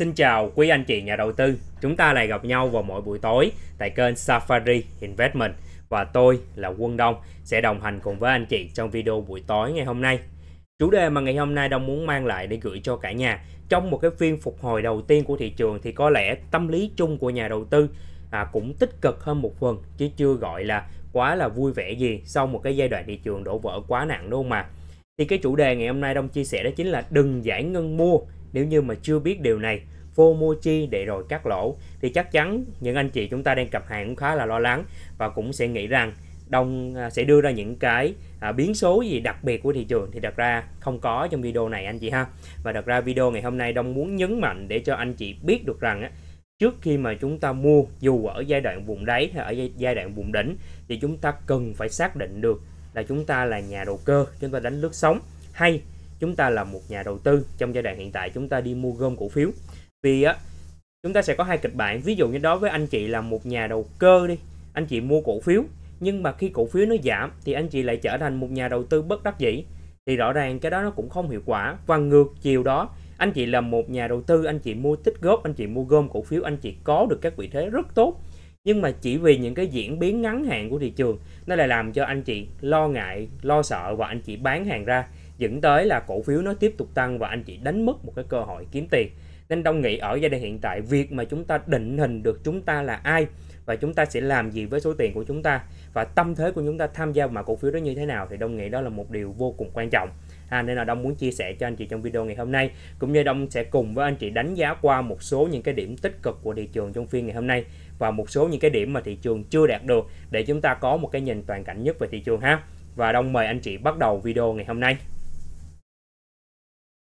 Xin chào quý anh chị nhà đầu tư. Chúng ta lại gặp nhau vào mỗi buổi tối tại kênh Safari Investment và tôi là Quân Đông sẽ đồng hành cùng với anh chị trong video buổi tối ngày hôm nay. Chủ đề mà ngày hôm nay Đông muốn mang lại để gửi cho cả nhà trong một cái phiên phục hồi đầu tiên của thị trường thì có lẽ tâm lý chung của nhà đầu tư à, cũng tích cực hơn một phần chứ chưa gọi là quá là vui vẻ gì sau một cái giai đoạn thị trường đổ vỡ quá nặng đúng không mà thì cái chủ đề ngày hôm nay Đông chia sẻ đó chính là đừng giải ngân mua nếu như mà chưa biết điều này vô mua chi để rồi cắt lỗ thì chắc chắn những anh chị chúng ta đang cập hàng cũng khá là lo lắng và cũng sẽ nghĩ rằng Đông à, sẽ đưa ra những cái à, biến số gì đặc biệt của thị trường thì đặt ra không có trong video này anh chị ha và đặt ra video ngày hôm nay Đông muốn nhấn mạnh để cho anh chị biết được rằng á, trước khi mà chúng ta mua dù ở giai đoạn vùng đáy hay ở giai đoạn vùng đỉnh thì chúng ta cần phải xác định được là chúng ta là nhà đầu cơ chúng ta đánh lướt sóng hay chúng ta là một nhà đầu tư trong giai đoạn hiện tại chúng ta đi mua gom cổ phiếu vì á chúng ta sẽ có hai kịch bản ví dụ như đó với anh chị là một nhà đầu cơ đi anh chị mua cổ phiếu nhưng mà khi cổ phiếu nó giảm thì anh chị lại trở thành một nhà đầu tư bất đắc dĩ thì rõ ràng cái đó nó cũng không hiệu quả và ngược chiều đó anh chị là một nhà đầu tư anh chị mua tích góp anh chị mua gom cổ phiếu anh chị có được các vị thế rất tốt nhưng mà chỉ vì những cái diễn biến ngắn hạn của thị trường nó lại làm cho anh chị lo ngại lo sợ và anh chị bán hàng ra dẫn tới là cổ phiếu nó tiếp tục tăng và anh chị đánh mất một cái cơ hội kiếm tiền nên đông nghĩ ở giai đoạn hiện tại việc mà chúng ta định hình được chúng ta là ai và chúng ta sẽ làm gì với số tiền của chúng ta và tâm thế của chúng ta tham gia mã cổ phiếu đó như thế nào thì đông nghĩ đó là một điều vô cùng quan trọng à, nên là đông muốn chia sẻ cho anh chị trong video ngày hôm nay cũng như đông sẽ cùng với anh chị đánh giá qua một số những cái điểm tích cực của thị trường trong phiên ngày hôm nay và một số những cái điểm mà thị trường chưa đạt được để chúng ta có một cái nhìn toàn cảnh nhất về thị trường ha và đông mời anh chị bắt đầu video ngày hôm nay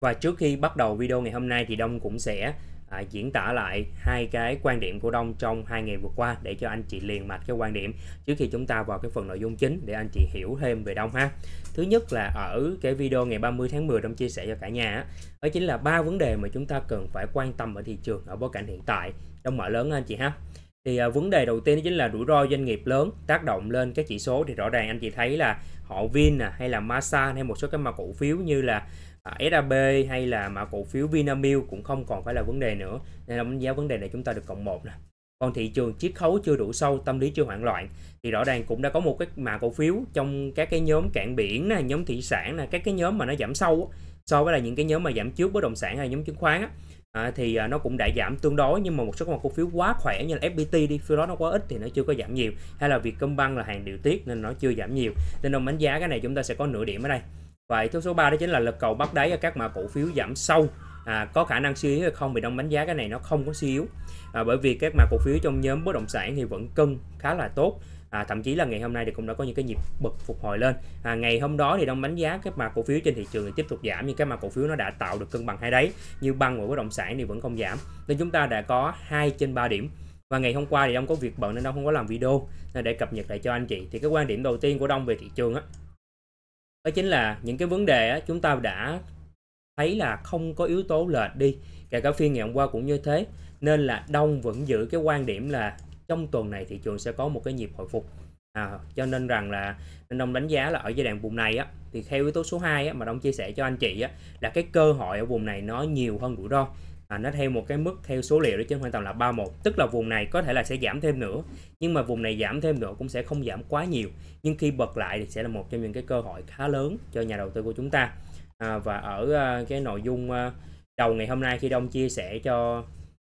và trước khi bắt đầu video ngày hôm nay thì Đông cũng sẽ à, diễn tả lại hai cái quan điểm của Đông trong hai ngày vừa qua để cho anh chị liền mạch cái quan điểm trước khi chúng ta vào cái phần nội dung chính để anh chị hiểu thêm về Đông ha. Thứ nhất là ở cái video ngày 30 tháng 10 Đông chia sẻ cho cả nhà đó chính là ba vấn đề mà chúng ta cần phải quan tâm ở thị trường ở bối cảnh hiện tại. Đông mở lớn anh chị ha. Thì à, vấn đề đầu tiên chính là rủi ro doanh nghiệp lớn tác động lên các chỉ số thì rõ ràng anh chị thấy là họ Vin nè hay là Masan hay một số cái mã cổ phiếu như là À, SAB hay là mã cổ phiếu Vinamilk cũng không còn phải là vấn đề nữa nên là đánh giá vấn đề này chúng ta được cộng một nè còn thị trường chiết khấu chưa đủ sâu tâm lý chưa hoảng loạn thì rõ ràng cũng đã có một cái mã cổ phiếu trong các cái nhóm cảng biển nè nhóm thủy sản nè các cái nhóm mà nó giảm sâu so với là những cái nhóm mà giảm trước bất động sản hay nhóm chứng khoán á, à, thì à, nó cũng đã giảm tương đối nhưng mà một số các cổ phiếu quá khỏe như là FPT đi phiếu đó nó quá ít thì nó chưa có giảm nhiều hay là Vietcombank là hàng điều tiết nên nó chưa giảm nhiều nên đồng đánh giá cái này chúng ta sẽ có nửa điểm ở đây Vậy thông số 3 đó chính là lực cầu bắt đáy ở các mã cổ phiếu giảm sâu à, có khả năng suy yếu hay không bị đông đánh giá cái này nó không có suy yếu à, bởi vì các mã cổ phiếu trong nhóm bất động sản thì vẫn cân khá là tốt à, thậm chí là ngày hôm nay thì cũng đã có những cái nhịp bật phục hồi lên à, ngày hôm đó thì đông đánh giá các mã cổ phiếu trên thị trường thì tiếp tục giảm nhưng các mã cổ phiếu nó đã tạo được cân bằng hai đáy như băng và bất động sản thì vẫn không giảm nên chúng ta đã có 2 trên 3 điểm và ngày hôm qua thì đông có việc bận nên đông không có làm video để cập nhật lại cho anh chị thì cái quan điểm đầu tiên của đông về thị trường á đó chính là những cái vấn đề chúng ta đã thấy là không có yếu tố lệch đi kể cả phiên ngày hôm qua cũng như thế nên là đông vẫn giữ cái quan điểm là trong tuần này thị trường sẽ có một cái nhịp hồi phục à, cho nên rằng là nên đông đánh giá là ở giai đoạn vùng này á thì theo yếu tố số 2 á, mà đông chia sẻ cho anh chị á, là cái cơ hội ở vùng này nó nhiều hơn rủi ro à, nó theo một cái mức theo số liệu đó trên không phải là 31 tức là vùng này có thể là sẽ giảm thêm nữa nhưng mà vùng này giảm thêm nữa cũng sẽ không giảm quá nhiều nhưng khi bật lại thì sẽ là một trong những cái cơ hội khá lớn cho nhà đầu tư của chúng ta à, và ở à, cái nội dung à, đầu ngày hôm nay khi Đông chia sẻ cho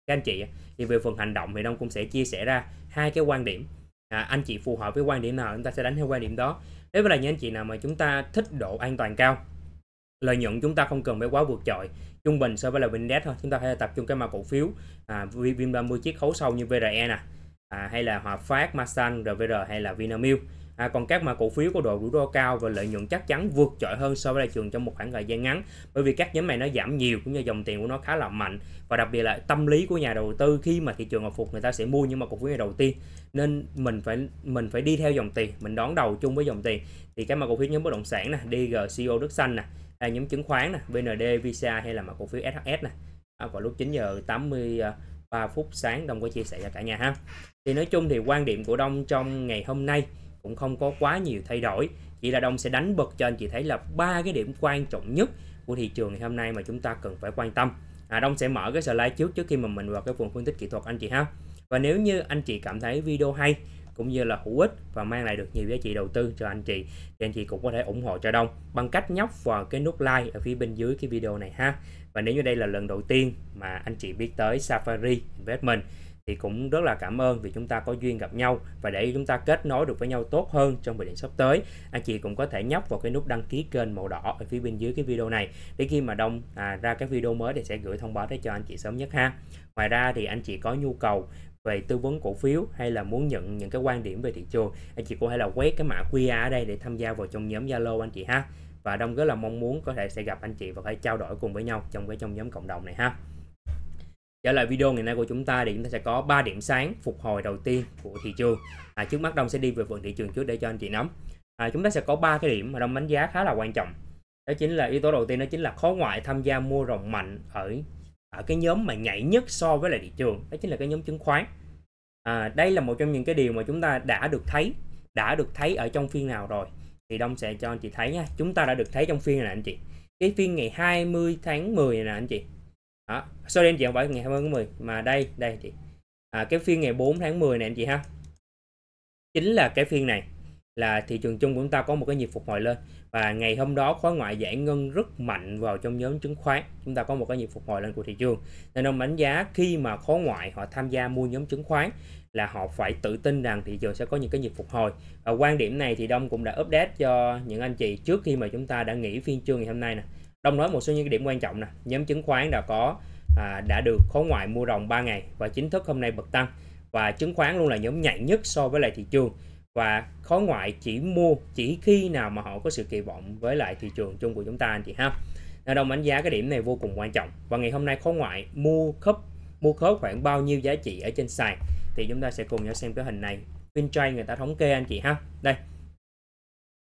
các anh chị thì về phần hành động thì Đông cũng sẽ chia sẻ ra hai cái quan điểm à, anh chị phù hợp với quan điểm nào chúng ta sẽ đánh theo quan điểm đó nếu là những anh chị nào mà chúng ta thích độ an toàn cao lợi nhuận chúng ta không cần phải quá vượt trội trung bình so với là index thôi chúng ta hãy tập trung cái mã cổ phiếu à, vin 30 chiếc khấu sâu như VRE nè à, hay là Hòa Phát, Masan, RVR hay là Vinamilk À, còn các mã cổ phiếu có độ rủi ro cao và lợi nhuận chắc chắn vượt trội hơn so với thị trường trong một khoảng thời gian ngắn bởi vì các nhóm này nó giảm nhiều cũng như dòng tiền của nó khá là mạnh và đặc biệt là tâm lý của nhà đầu tư khi mà thị trường hồi phục người ta sẽ mua những mã cổ phiếu này đầu tiên nên mình phải mình phải đi theo dòng tiền mình đón đầu chung với dòng tiền thì các mã cổ phiếu nhóm bất động sản nè DGCO e Đức Xanh nè là nhóm chứng khoán nè bnd Visa hay là mã cổ phiếu SHS nè à, vào lúc 9 giờ 83 à, phút sáng Đông có chia sẻ cho cả nhà ha thì nói chung thì quan điểm của Đông trong ngày hôm nay cũng không có quá nhiều thay đổi chỉ là Đông sẽ đánh bật cho anh chị thấy là ba cái điểm quan trọng nhất của thị trường ngày hôm nay mà chúng ta cần phải quan tâm à, Đông sẽ mở cái slide trước trước khi mà mình vào cái phần phân tích kỹ thuật anh chị ha và nếu như anh chị cảm thấy video hay cũng như là hữu ích và mang lại được nhiều giá trị đầu tư cho anh chị thì anh chị cũng có thể ủng hộ cho Đông bằng cách nhóc vào cái nút like ở phía bên dưới cái video này ha và nếu như đây là lần đầu tiên mà anh chị biết tới Safari Investment thì cũng rất là cảm ơn vì chúng ta có duyên gặp nhau và để chúng ta kết nối được với nhau tốt hơn trong thời điểm sắp tới anh chị cũng có thể nhấp vào cái nút đăng ký kênh màu đỏ ở phía bên dưới cái video này để khi mà đông à, ra các video mới thì sẽ gửi thông báo tới cho anh chị sớm nhất ha ngoài ra thì anh chị có nhu cầu về tư vấn cổ phiếu hay là muốn nhận những cái quan điểm về thị trường anh chị có thể là quét cái mã QR ở đây để tham gia vào trong nhóm Zalo anh chị ha và đông rất là mong muốn có thể sẽ gặp anh chị và phải trao đổi cùng với nhau trong cái trong nhóm cộng đồng này ha trở lại video ngày nay của chúng ta thì chúng ta sẽ có 3 điểm sáng phục hồi đầu tiên của thị trường à, trước mắt đông sẽ đi về phần thị trường trước để cho anh chị nắm à, chúng ta sẽ có ba cái điểm mà đông đánh giá khá là quan trọng đó chính là yếu tố đầu tiên đó chính là khó ngoại tham gia mua rồng mạnh ở ở à, cái nhóm mà nhảy nhất so với lại thị trường đó chính là cái nhóm chứng khoán à, đây là một trong những cái điều mà chúng ta đã được thấy đã được thấy ở trong phiên nào rồi thì Đông sẽ cho anh chị thấy nha chúng ta đã được thấy trong phiên này nè anh chị cái phiên ngày 20 tháng 10 này nè anh chị đó sorry anh chị không phải ngày 20 tháng 10 mà đây đây chị à, cái phiên ngày 4 tháng 10 này anh chị ha chính là cái phiên này là thị trường chung của chúng ta có một cái nhịp phục hồi lên và ngày hôm đó khối ngoại giải ngân rất mạnh vào trong nhóm chứng khoán chúng ta có một cái nhịp phục hồi lên của thị trường nên ông đánh giá khi mà khối ngoại họ tham gia mua nhóm chứng khoán là họ phải tự tin rằng thị trường sẽ có những cái nhịp phục hồi và quan điểm này thì Đông cũng đã update cho những anh chị trước khi mà chúng ta đã nghỉ phiên trưa ngày hôm nay nè Đông nói một số những cái điểm quan trọng nè nhóm chứng khoán đã có à, đã được khối ngoại mua ròng 3 ngày và chính thức hôm nay bật tăng và chứng khoán luôn là nhóm nhạy nhất so với lại thị trường và khối ngoại chỉ mua chỉ khi nào mà họ có sự kỳ vọng với lại thị trường chung của chúng ta anh chị ha Nên đồng đánh giá cái điểm này vô cùng quan trọng và ngày hôm nay khối ngoại mua khớp mua khớp khoảng bao nhiêu giá trị ở trên sàn thì chúng ta sẽ cùng nhau xem cái hình này FinTrade người ta thống kê anh chị ha đây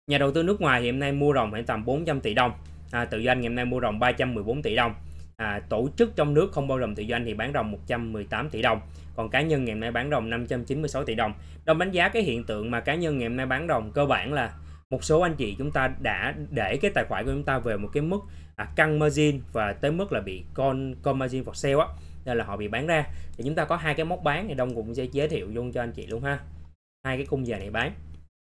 nhà đầu tư nước ngoài hiện nay mua rồng khoảng tầm 400 tỷ đồng à, tự doanh ngày hôm nay mua rồng 314 tỷ đồng à, tổ chức trong nước không bao gồm tự doanh thì bán rồng 118 tỷ đồng còn cá nhân ngày hôm nay bán ròng 596 tỷ đồng. Đồng đánh giá cái hiện tượng mà cá nhân ngày hôm nay bán ròng cơ bản là một số anh chị chúng ta đã để cái tài khoản của chúng ta về một cái mức à, căng margin và tới mức là bị con con margin for sale á nên là họ bị bán ra thì chúng ta có hai cái mốc bán thì đông cũng sẽ giới thiệu luôn cho anh chị luôn ha hai cái khung giờ này bán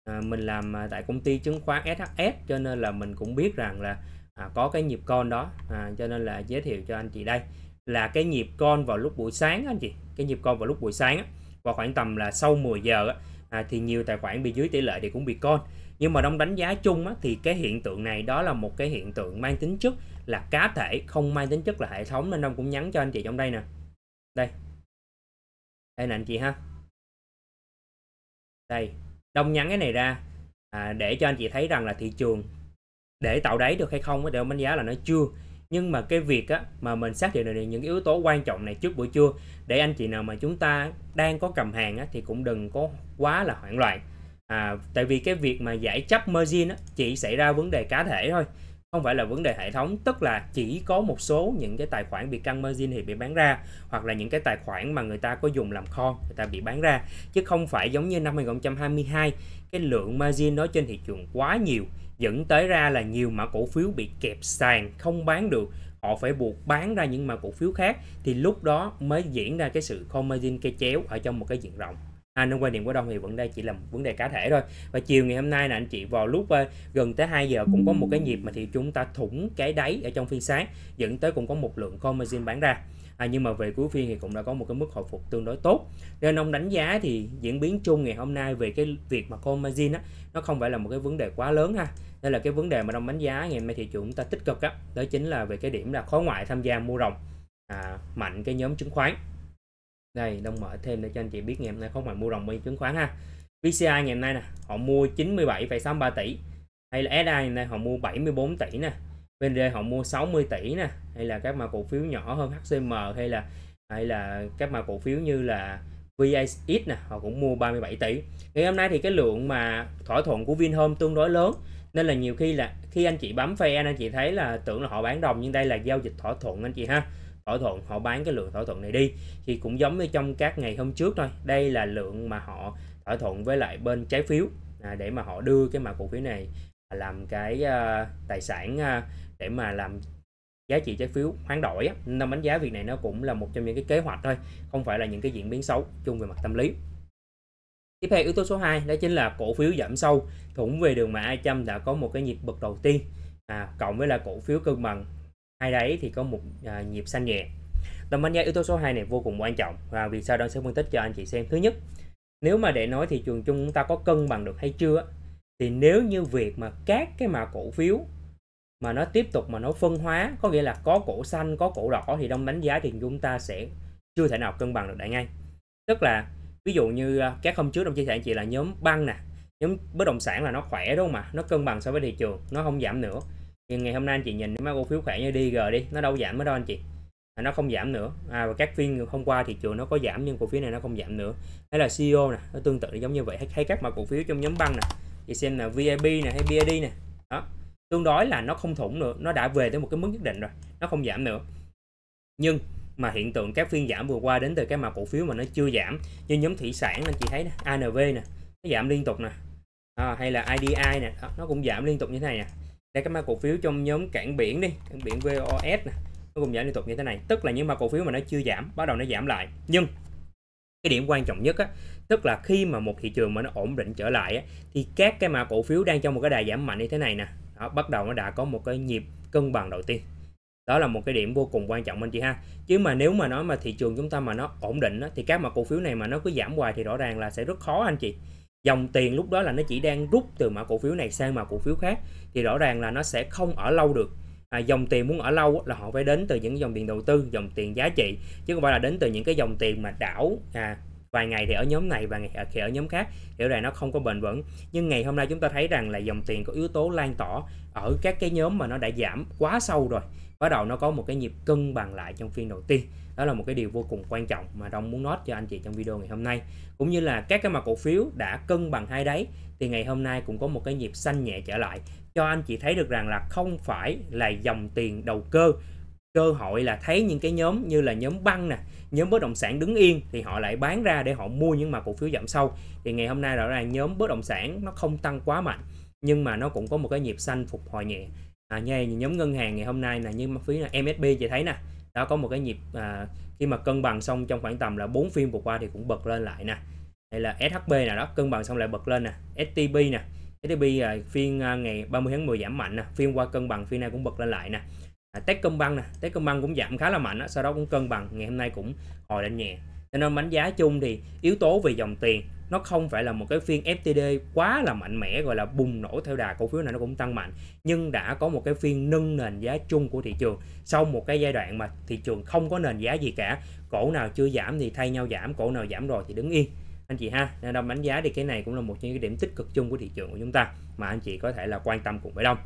à, mình làm à, tại công ty chứng khoán SHS cho nên là mình cũng biết rằng là à, có cái nhịp con đó à, cho nên là giới thiệu cho anh chị đây là cái nhịp con vào lúc buổi sáng anh chị cái nhịp con vào lúc buổi sáng và khoảng tầm là sau 10 giờ à, thì nhiều tài khoản bị dưới tỷ lệ thì cũng bị con nhưng mà đông đánh giá chung á, thì cái hiện tượng này đó là một cái hiện tượng mang tính chất là cá thể không mang tính chất là hệ thống nên đông cũng nhắn cho anh chị trong đây nè đây đây nè anh chị ha đây đông nhắn cái này ra à, để cho anh chị thấy rằng là thị trường để tạo đáy được hay không để ông đánh giá là nó chưa nhưng mà cái việc á, mà mình xác định được những yếu tố quan trọng này trước buổi trưa để anh chị nào mà chúng ta đang có cầm hàng á, thì cũng đừng có quá là hoảng loạn à, tại vì cái việc mà giải chấp margin á, chỉ xảy ra vấn đề cá thể thôi không phải là vấn đề hệ thống tức là chỉ có một số những cái tài khoản bị căng margin thì bị bán ra hoặc là những cái tài khoản mà người ta có dùng làm kho người ta bị bán ra chứ không phải giống như năm 2022 cái lượng margin đó trên thị trường quá nhiều dẫn tới ra là nhiều mã cổ phiếu bị kẹp sàn không bán được họ phải buộc bán ra những mã cổ phiếu khác thì lúc đó mới diễn ra cái sự commerging cây chéo ở trong một cái diện rộng à, nên quan điểm của Đông thì vẫn đây chỉ là một vấn đề cá thể thôi và chiều ngày hôm nay là anh chị vào lúc ờ, gần tới 2 giờ cũng có một cái nhịp mà thì chúng ta thủng cái đáy ở trong phiên sáng dẫn tới cũng có một lượng commerging bán ra à, nhưng mà về cuối phiên thì cũng đã có một cái mức hồi phục tương đối tốt nên ông đánh giá thì diễn biến chung ngày hôm nay về cái việc mà con margin á nó không phải là một cái vấn đề quá lớn ha Đây là cái vấn đề mà đông đánh giá ngày mai thị trường chúng ta tích cực á đó chính là về cái điểm là khối ngoại tham gia mua rồng à, mạnh cái nhóm chứng khoán đây đông mở thêm để cho anh chị biết ngày hôm nay khối ngoại mua rồng bên chứng khoán ha VCI ngày hôm nay nè họ mua 97,63 tỷ hay là SI ngày hôm nay họ mua 74 tỷ nè VND họ mua 60 tỷ nè hay là các mã cổ phiếu nhỏ hơn HCM hay là hay là các mã cổ phiếu như là VAX nè họ cũng mua 37 tỷ ngày hôm nay thì cái lượng mà thỏa thuận của Vinhome tương đối lớn nên là nhiều khi là khi anh chị bấm fan anh chị thấy là tưởng là họ bán đồng nhưng đây là giao dịch thỏa thuận anh chị ha thỏa thuận họ bán cái lượng thỏa thuận này đi thì cũng giống như trong các ngày hôm trước thôi đây là lượng mà họ thỏa thuận với lại bên trái phiếu à, để mà họ đưa cái mã cổ phiếu này làm cái à, tài sản à, để mà làm giá trị trái phiếu hoán đổi á, năm đánh giá việc này nó cũng là một trong những cái kế hoạch thôi không phải là những cái diễn biến xấu chung về mặt tâm lý tiếp theo yếu tố số 2 đó chính là cổ phiếu giảm sâu thủng về đường mà 200 đã có một cái nhịp bật đầu tiên à, cộng với là cổ phiếu cân bằng hai đấy thì có một à, nhịp xanh nhẹ tầm đánh giá yếu tố số 2 này vô cùng quan trọng và vì sao đang sẽ phân tích cho anh chị xem thứ nhất nếu mà để nói thị trường chung chúng ta có cân bằng được hay chưa thì nếu như việc mà các cái mã cổ phiếu mà nó tiếp tục mà nó phân hóa có nghĩa là có cổ xanh có cổ đỏ thì đông đánh giá thì chúng ta sẽ chưa thể nào cân bằng được đại ngay tức là ví dụ như à, các hôm trước đồng chia sẻ chị là nhóm băng nè nhóm bất động sản là nó khỏe đúng không mà nó cân bằng so với thị trường nó không giảm nữa nhưng ngày hôm nay anh chị nhìn mấy cổ phiếu khỏe như DG đi nó đâu giảm mới đâu anh chị à, nó không giảm nữa à, và các phiên hôm qua thị trường nó có giảm nhưng cổ phiếu này nó không giảm nữa hay là CEO nè nó tương tự giống như vậy hay, hay các mà cổ phiếu trong nhóm băng nè chị xem là VIP nè hay BID nè đó tương đối là nó không thủng nữa nó đã về tới một cái mức nhất định rồi nó không giảm nữa nhưng mà hiện tượng các phiên giảm vừa qua đến từ cái mã cổ phiếu mà nó chưa giảm như nhóm thủy sản anh chị thấy nè ANV nè nó giảm liên tục nè à, hay là IDI nè nó cũng giảm liên tục như thế này nè đây cái mã cổ phiếu trong nhóm cảng biển đi cảng biển VOS nè nó cũng giảm liên tục như thế này tức là những mã cổ phiếu mà nó chưa giảm bắt đầu nó giảm lại nhưng cái điểm quan trọng nhất á tức là khi mà một thị trường mà nó ổn định trở lại á, thì các cái mã cổ phiếu đang trong một cái đà giảm mạnh như thế này nè đó, bắt đầu nó đã có một cái nhịp cân bằng đầu tiên đó là một cái điểm vô cùng quan trọng anh chị ha chứ mà nếu mà nói mà thị trường chúng ta mà nó ổn định đó, thì các mã cổ phiếu này mà nó cứ giảm hoài thì rõ ràng là sẽ rất khó anh chị dòng tiền lúc đó là nó chỉ đang rút từ mã cổ phiếu này sang mã cổ phiếu khác thì rõ ràng là nó sẽ không ở lâu được à, dòng tiền muốn ở lâu là họ phải đến từ những dòng tiền đầu tư dòng tiền giá trị chứ không phải là đến từ những cái dòng tiền mà đảo à, vài ngày thì ở nhóm này và ngày à, thì ở nhóm khác hiểu rằng nó không có bền vững nhưng ngày hôm nay chúng ta thấy rằng là dòng tiền có yếu tố lan tỏa ở các cái nhóm mà nó đã giảm quá sâu rồi bắt đầu nó có một cái nhịp cân bằng lại trong phiên đầu tiên đó là một cái điều vô cùng quan trọng mà Đông muốn nói cho anh chị trong video ngày hôm nay cũng như là các cái mặt cổ phiếu đã cân bằng hai đáy thì ngày hôm nay cũng có một cái nhịp xanh nhẹ trở lại cho anh chị thấy được rằng là không phải là dòng tiền đầu cơ cơ hội là thấy những cái nhóm như là nhóm băng nè nhóm bất động sản đứng yên thì họ lại bán ra để họ mua nhưng mà cổ phiếu giảm sâu thì ngày hôm nay rõ ràng nhóm bất động sản nó không tăng quá mạnh nhưng mà nó cũng có một cái nhịp xanh phục hồi nhẹ à, như nhóm ngân hàng ngày hôm nay là như phí là MSB chị thấy nè đó có một cái nhịp à, khi mà cân bằng xong trong khoảng tầm là 4 phiên vừa qua thì cũng bật lên lại nè hay là SHB nè đó cân bằng xong lại bật lên nè STB nè STB à, phiên à, ngày 30 tháng 10 giảm mạnh nè phiên qua cân bằng phiên nay cũng bật lên lại nè à, Techcombank nè Techcombank cũng giảm khá là mạnh á, sau đó cũng cân bằng ngày hôm nay cũng hồi lên nhẹ cho nên đánh giá chung thì yếu tố về dòng tiền nó không phải là một cái phiên FTD quá là mạnh mẽ gọi là bùng nổ theo đà cổ phiếu này nó cũng tăng mạnh nhưng đã có một cái phiên nâng nền giá chung của thị trường sau một cái giai đoạn mà thị trường không có nền giá gì cả cổ nào chưa giảm thì thay nhau giảm cổ nào giảm rồi thì đứng yên anh chị ha nên đông đánh giá thì cái này cũng là một trong những cái điểm tích cực chung của thị trường của chúng ta mà anh chị có thể là quan tâm cùng với đông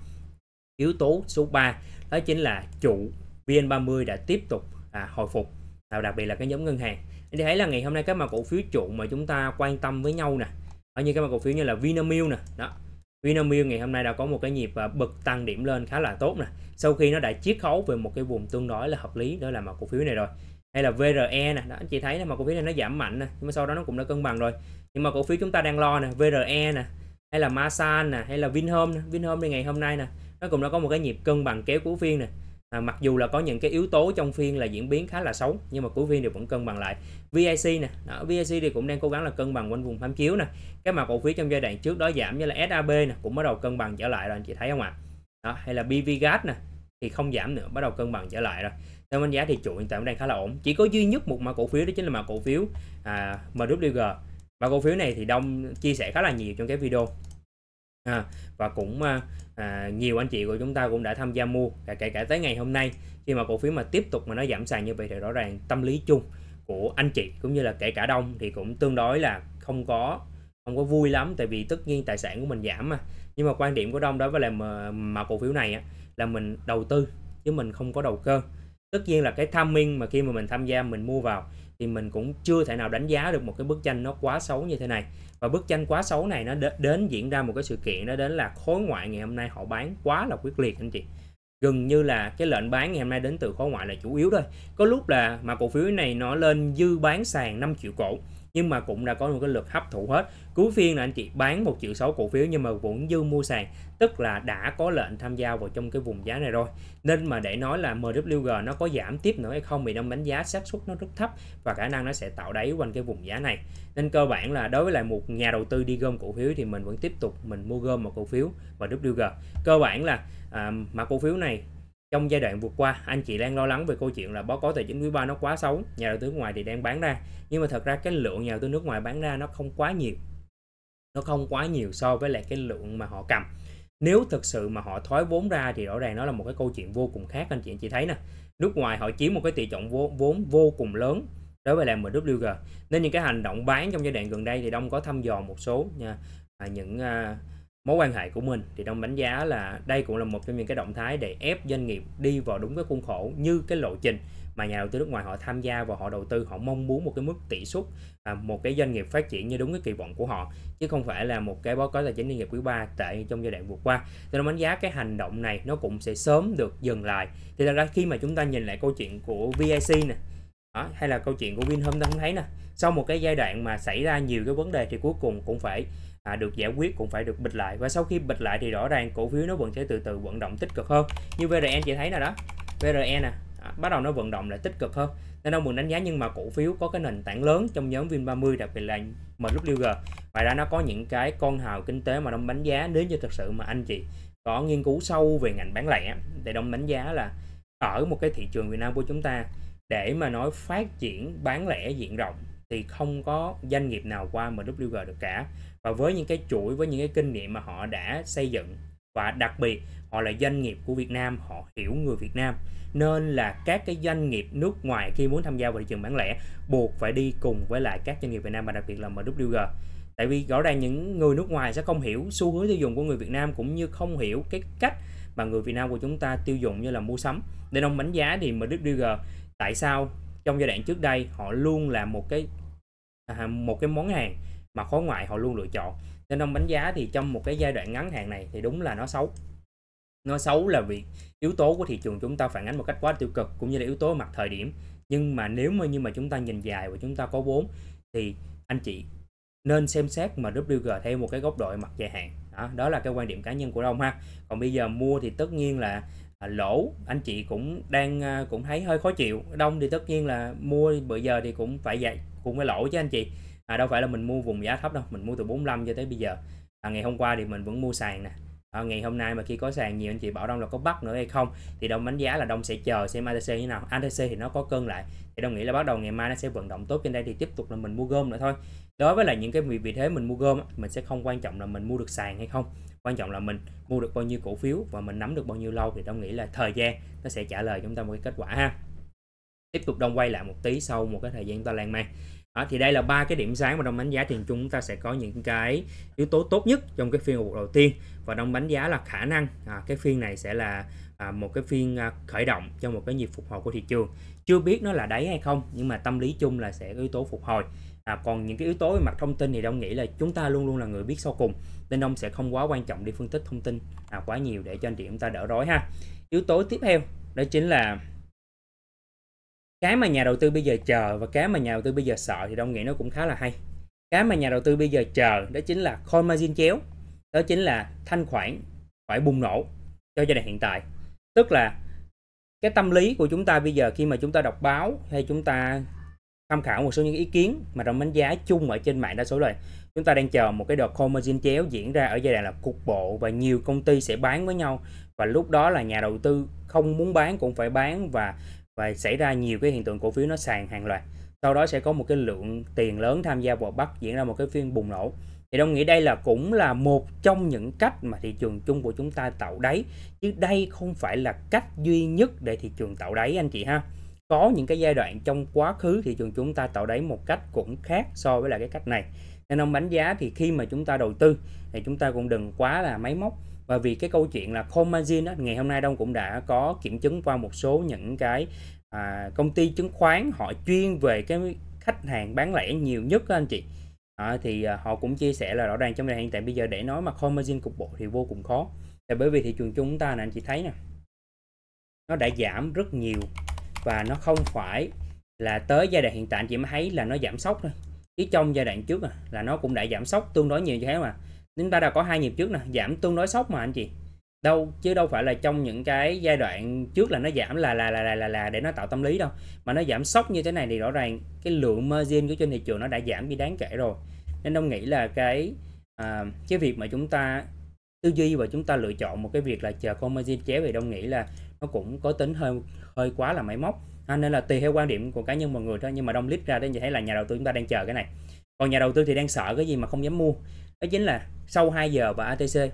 yếu tố số 3 đó chính là chủ VN30 đã tiếp tục à, hồi phục à, đặc biệt là cái nhóm ngân hàng thì thấy là ngày hôm nay các mã cổ phiếu chủ mà chúng ta quan tâm với nhau nè ở như các mã cổ phiếu như là Vinamilk nè đó Vinamilk ngày hôm nay đã có một cái nhịp à, bật tăng điểm lên khá là tốt nè sau khi nó đã chiết khấu về một cái vùng tương đối là hợp lý đó là mã cổ phiếu này rồi hay là VRE nè đó anh chị thấy là mã cổ phiếu này nó giảm mạnh nè nhưng mà sau đó nó cũng đã cân bằng rồi nhưng mà cổ phiếu chúng ta đang lo nè VRE nè hay là Masan nè hay là Vinhome nè Vinhome thì ngày hôm nay nè nó cũng đã có một cái nhịp cân bằng kéo của phiên này à, mặc dù là có những cái yếu tố trong phiên là diễn biến khá là xấu nhưng mà cuối phiên đều vẫn cân bằng lại VIC nè đó, VIC thì cũng đang cố gắng là cân bằng quanh vùng tham chiếu nè cái mà cổ phiếu trong giai đoạn trước đó giảm như là SAB nè cũng bắt đầu cân bằng trở lại rồi anh chị thấy không ạ đó hay là BVGAS nè thì không giảm nữa bắt đầu cân bằng trở lại rồi theo đánh giá thì trụ hiện tại đang khá là ổn chỉ có duy nhất một mã cổ phiếu đó chính là mã cổ phiếu à, MWG và cổ phiếu này thì đông chia sẻ khá là nhiều trong cái video à, và cũng à, à, nhiều anh chị của chúng ta cũng đã tham gia mua và kể cả tới ngày hôm nay khi mà cổ phiếu mà tiếp tục mà nó giảm sàn như vậy thì rõ ràng tâm lý chung của anh chị cũng như là kể cả đông thì cũng tương đối là không có không có vui lắm tại vì tất nhiên tài sản của mình giảm mà nhưng mà quan điểm của đông đối với là mà, mà cổ phiếu này á, là mình đầu tư chứ mình không có đầu cơ tất nhiên là cái tham minh mà khi mà mình tham gia mình mua vào thì mình cũng chưa thể nào đánh giá được một cái bức tranh nó quá xấu như thế này và bức tranh quá xấu này nó đến, diễn ra một cái sự kiện đó đến là khối ngoại ngày hôm nay họ bán quá là quyết liệt anh chị gần như là cái lệnh bán ngày hôm nay đến từ khối ngoại là chủ yếu thôi có lúc là mà cổ phiếu này nó lên dư bán sàn 5 triệu cổ nhưng mà cũng đã có một cái lực hấp thụ hết cuối phiên là anh chị bán một triệu sáu cổ phiếu nhưng mà vẫn dư mua sàn tức là đã có lệnh tham gia vào trong cái vùng giá này rồi nên mà để nói là MWG nó có giảm tiếp nữa hay không thì nó đánh giá xác suất nó rất thấp và khả năng nó sẽ tạo đáy quanh cái vùng giá này nên cơ bản là đối với lại một nhà đầu tư đi gom cổ phiếu thì mình vẫn tiếp tục mình mua gom một cổ phiếu và WG cơ bản là à, mã cổ phiếu này trong giai đoạn vừa qua, anh chị đang lo lắng về câu chuyện là báo cáo tài chính quý 3 nó quá xấu, nhà đầu tư ngoài thì đang bán ra. Nhưng mà thật ra cái lượng nhà đầu tư nước ngoài bán ra nó không quá nhiều. Nó không quá nhiều so với lại cái lượng mà họ cầm. Nếu thực sự mà họ thoái vốn ra thì rõ ràng nó là một cái câu chuyện vô cùng khác anh chị anh chị thấy nè. Nước ngoài họ chiếm một cái tỷ trọng vốn, vốn vô cùng lớn đối với làm MWG. Nên những cái hành động bán trong giai đoạn gần đây thì Đông có thăm dò một số nha, à, những à, mối quan hệ của mình thì đông đánh giá là đây cũng là một trong những cái động thái để ép doanh nghiệp đi vào đúng cái khuôn khổ như cái lộ trình mà nhà đầu tư nước ngoài họ tham gia và họ đầu tư họ mong muốn một cái mức tỷ suất à, một cái doanh nghiệp phát triển như đúng cái kỳ vọng của họ chứ không phải là một cái báo cáo tài chính doanh nghiệp quý 3 tệ trong giai đoạn vừa qua thì đông đánh giá cái hành động này nó cũng sẽ sớm được dừng lại thì thật ra khi mà chúng ta nhìn lại câu chuyện của VIC nè đó, hay là câu chuyện của Vinhome ta cũng thấy nè sau một cái giai đoạn mà xảy ra nhiều cái vấn đề thì cuối cùng cũng phải à, được giải quyết cũng phải được bịch lại và sau khi bịch lại thì rõ ràng cổ phiếu nó vẫn sẽ từ từ vận động tích cực hơn như VRN chị thấy là đó VRN nè à, bắt đầu nó vận động lại tích cực hơn nên ông muốn đánh giá nhưng mà cổ phiếu có cái nền tảng lớn trong nhóm Vin30 đặc biệt là MWG ngoài ra nó có những cái con hào kinh tế mà đông đánh giá nếu như thật sự mà anh chị có nghiên cứu sâu về ngành bán lẻ để đông đánh giá là ở một cái thị trường Việt Nam của chúng ta để mà nói phát triển bán lẻ diện rộng thì không có doanh nghiệp nào qua MWG được cả và với những cái chuỗi với những cái kinh nghiệm mà họ đã xây dựng và đặc biệt họ là doanh nghiệp của Việt Nam họ hiểu người Việt Nam nên là các cái doanh nghiệp nước ngoài khi muốn tham gia vào thị trường bán lẻ buộc phải đi cùng với lại các doanh nghiệp Việt Nam và đặc biệt là MWG tại vì rõ ràng những người nước ngoài sẽ không hiểu xu hướng tiêu dùng của người Việt Nam cũng như không hiểu cái cách mà người Việt Nam của chúng ta tiêu dùng như là mua sắm để ông đánh giá thì MWG tại sao trong giai đoạn trước đây họ luôn là một cái à, một cái món hàng mà khối ngoại họ luôn lựa chọn nên ông đánh giá thì trong một cái giai đoạn ngắn hạn này thì đúng là nó xấu nó xấu là vì yếu tố của thị trường chúng ta phản ánh một cách quá tiêu cực cũng như là yếu tố mặt thời điểm nhưng mà nếu mà như mà chúng ta nhìn dài và chúng ta có vốn thì anh chị nên xem xét mà MWG theo một cái góc độ mặt dài hạn đó, đó là cái quan điểm cá nhân của ông ha còn bây giờ mua thì tất nhiên là à, lỗ anh chị cũng đang à, cũng thấy hơi khó chịu đông thì tất nhiên là mua bây giờ thì cũng phải vậy cũng phải lỗ chứ anh chị à, đâu phải là mình mua vùng giá thấp đâu mình mua từ 45 cho tới bây giờ à, ngày hôm qua thì mình vẫn mua sàn nè à, ngày hôm nay mà khi có sàn nhiều anh chị bảo đông là có bắt nữa hay không thì đông đánh giá là đông sẽ chờ xem ATC như nào ATC thì nó có cân lại thì đông nghĩ là bắt đầu ngày mai nó sẽ vận động tốt trên đây thì tiếp tục là mình mua gom nữa thôi đối với là những cái vị vị thế mình mua gom mình sẽ không quan trọng là mình mua được sàn hay không quan trọng là mình mua được bao nhiêu cổ phiếu và mình nắm được bao nhiêu lâu thì đông nghĩ là thời gian nó sẽ trả lời chúng ta một cái kết quả ha tiếp tục đông quay lại một tí sau một cái thời gian ta lan man đó, thì đây là ba cái điểm sáng mà đông đánh giá thì chúng ta sẽ có những cái yếu tố tốt nhất trong cái phiên đầu tiên và đông đánh giá là khả năng à, cái phiên này sẽ là à, một cái phiên à, khởi động cho một cái nhịp phục hồi của thị trường chưa biết nó là đáy hay không nhưng mà tâm lý chung là sẽ có yếu tố phục hồi à, còn những cái yếu tố về mặt thông tin thì đông nghĩ là chúng ta luôn luôn là người biết sau cùng nên đông sẽ không quá quan trọng đi phân tích thông tin à, quá nhiều để cho anh chị chúng ta đỡ rối ha yếu tố tiếp theo đó chính là cái mà nhà đầu tư bây giờ chờ và cái mà nhà đầu tư bây giờ sợ thì đông nghĩ nó cũng khá là hay cái mà nhà đầu tư bây giờ chờ đó chính là call margin chéo đó chính là thanh khoản phải bùng nổ cho giai đoạn hiện tại tức là cái tâm lý của chúng ta bây giờ khi mà chúng ta đọc báo hay chúng ta tham khảo một số những ý kiến mà trong đánh giá chung ở trên mạng đa số rồi, chúng ta đang chờ một cái đợt call margin chéo diễn ra ở giai đoạn là cục bộ và nhiều công ty sẽ bán với nhau và lúc đó là nhà đầu tư không muốn bán cũng phải bán và và xảy ra nhiều cái hiện tượng cổ phiếu nó sàn hàng loạt sau đó sẽ có một cái lượng tiền lớn tham gia vào bắt diễn ra một cái phiên bùng nổ thì đông nghĩ đây là cũng là một trong những cách mà thị trường chung của chúng ta tạo đáy chứ đây không phải là cách duy nhất để thị trường tạo đáy anh chị ha có những cái giai đoạn trong quá khứ thị trường chúng ta tạo đáy một cách cũng khác so với là cái cách này nên ông đánh giá thì khi mà chúng ta đầu tư thì chúng ta cũng đừng quá là máy móc và vì cái câu chuyện là khôn margin đó, ngày hôm nay đông cũng đã có kiểm chứng qua một số những cái à, công ty chứng khoán họ chuyên về cái khách hàng bán lẻ nhiều nhất đó anh chị à, thì à, họ cũng chia sẻ là rõ ràng trong này hiện tại bây giờ để nói mà khôn margin cục bộ thì vô cùng khó tại bởi vì thị trường chúng ta nè anh chị thấy nè nó đã giảm rất nhiều và nó không phải là tới giai đoạn hiện tại anh chị mới thấy là nó giảm sốc thôi chứ trong giai đoạn trước à, là nó cũng đã giảm sốc tương đối nhiều như thế mà chúng ta đã có hai nhịp trước nè giảm tương đối sốc mà anh chị đâu chứ đâu phải là trong những cái giai đoạn trước là nó giảm là là là là là, là để nó tạo tâm lý đâu mà nó giảm sốc như thế này thì rõ ràng cái lượng margin của trên thị trường nó đã giảm đi đáng kể rồi nên ông nghĩ là cái à, cái việc mà chúng ta tư duy và chúng ta lựa chọn một cái việc là chờ con margin chéo thì đông nghĩ là nó cũng có tính hơi hơi quá là máy móc à, nên là tùy theo quan điểm của cá nhân mọi người thôi nhưng mà đông lít ra đến như thế là nhà đầu tư chúng ta đang chờ cái này còn nhà đầu tư thì đang sợ cái gì mà không dám mua đó chính là sau 2 giờ và ATC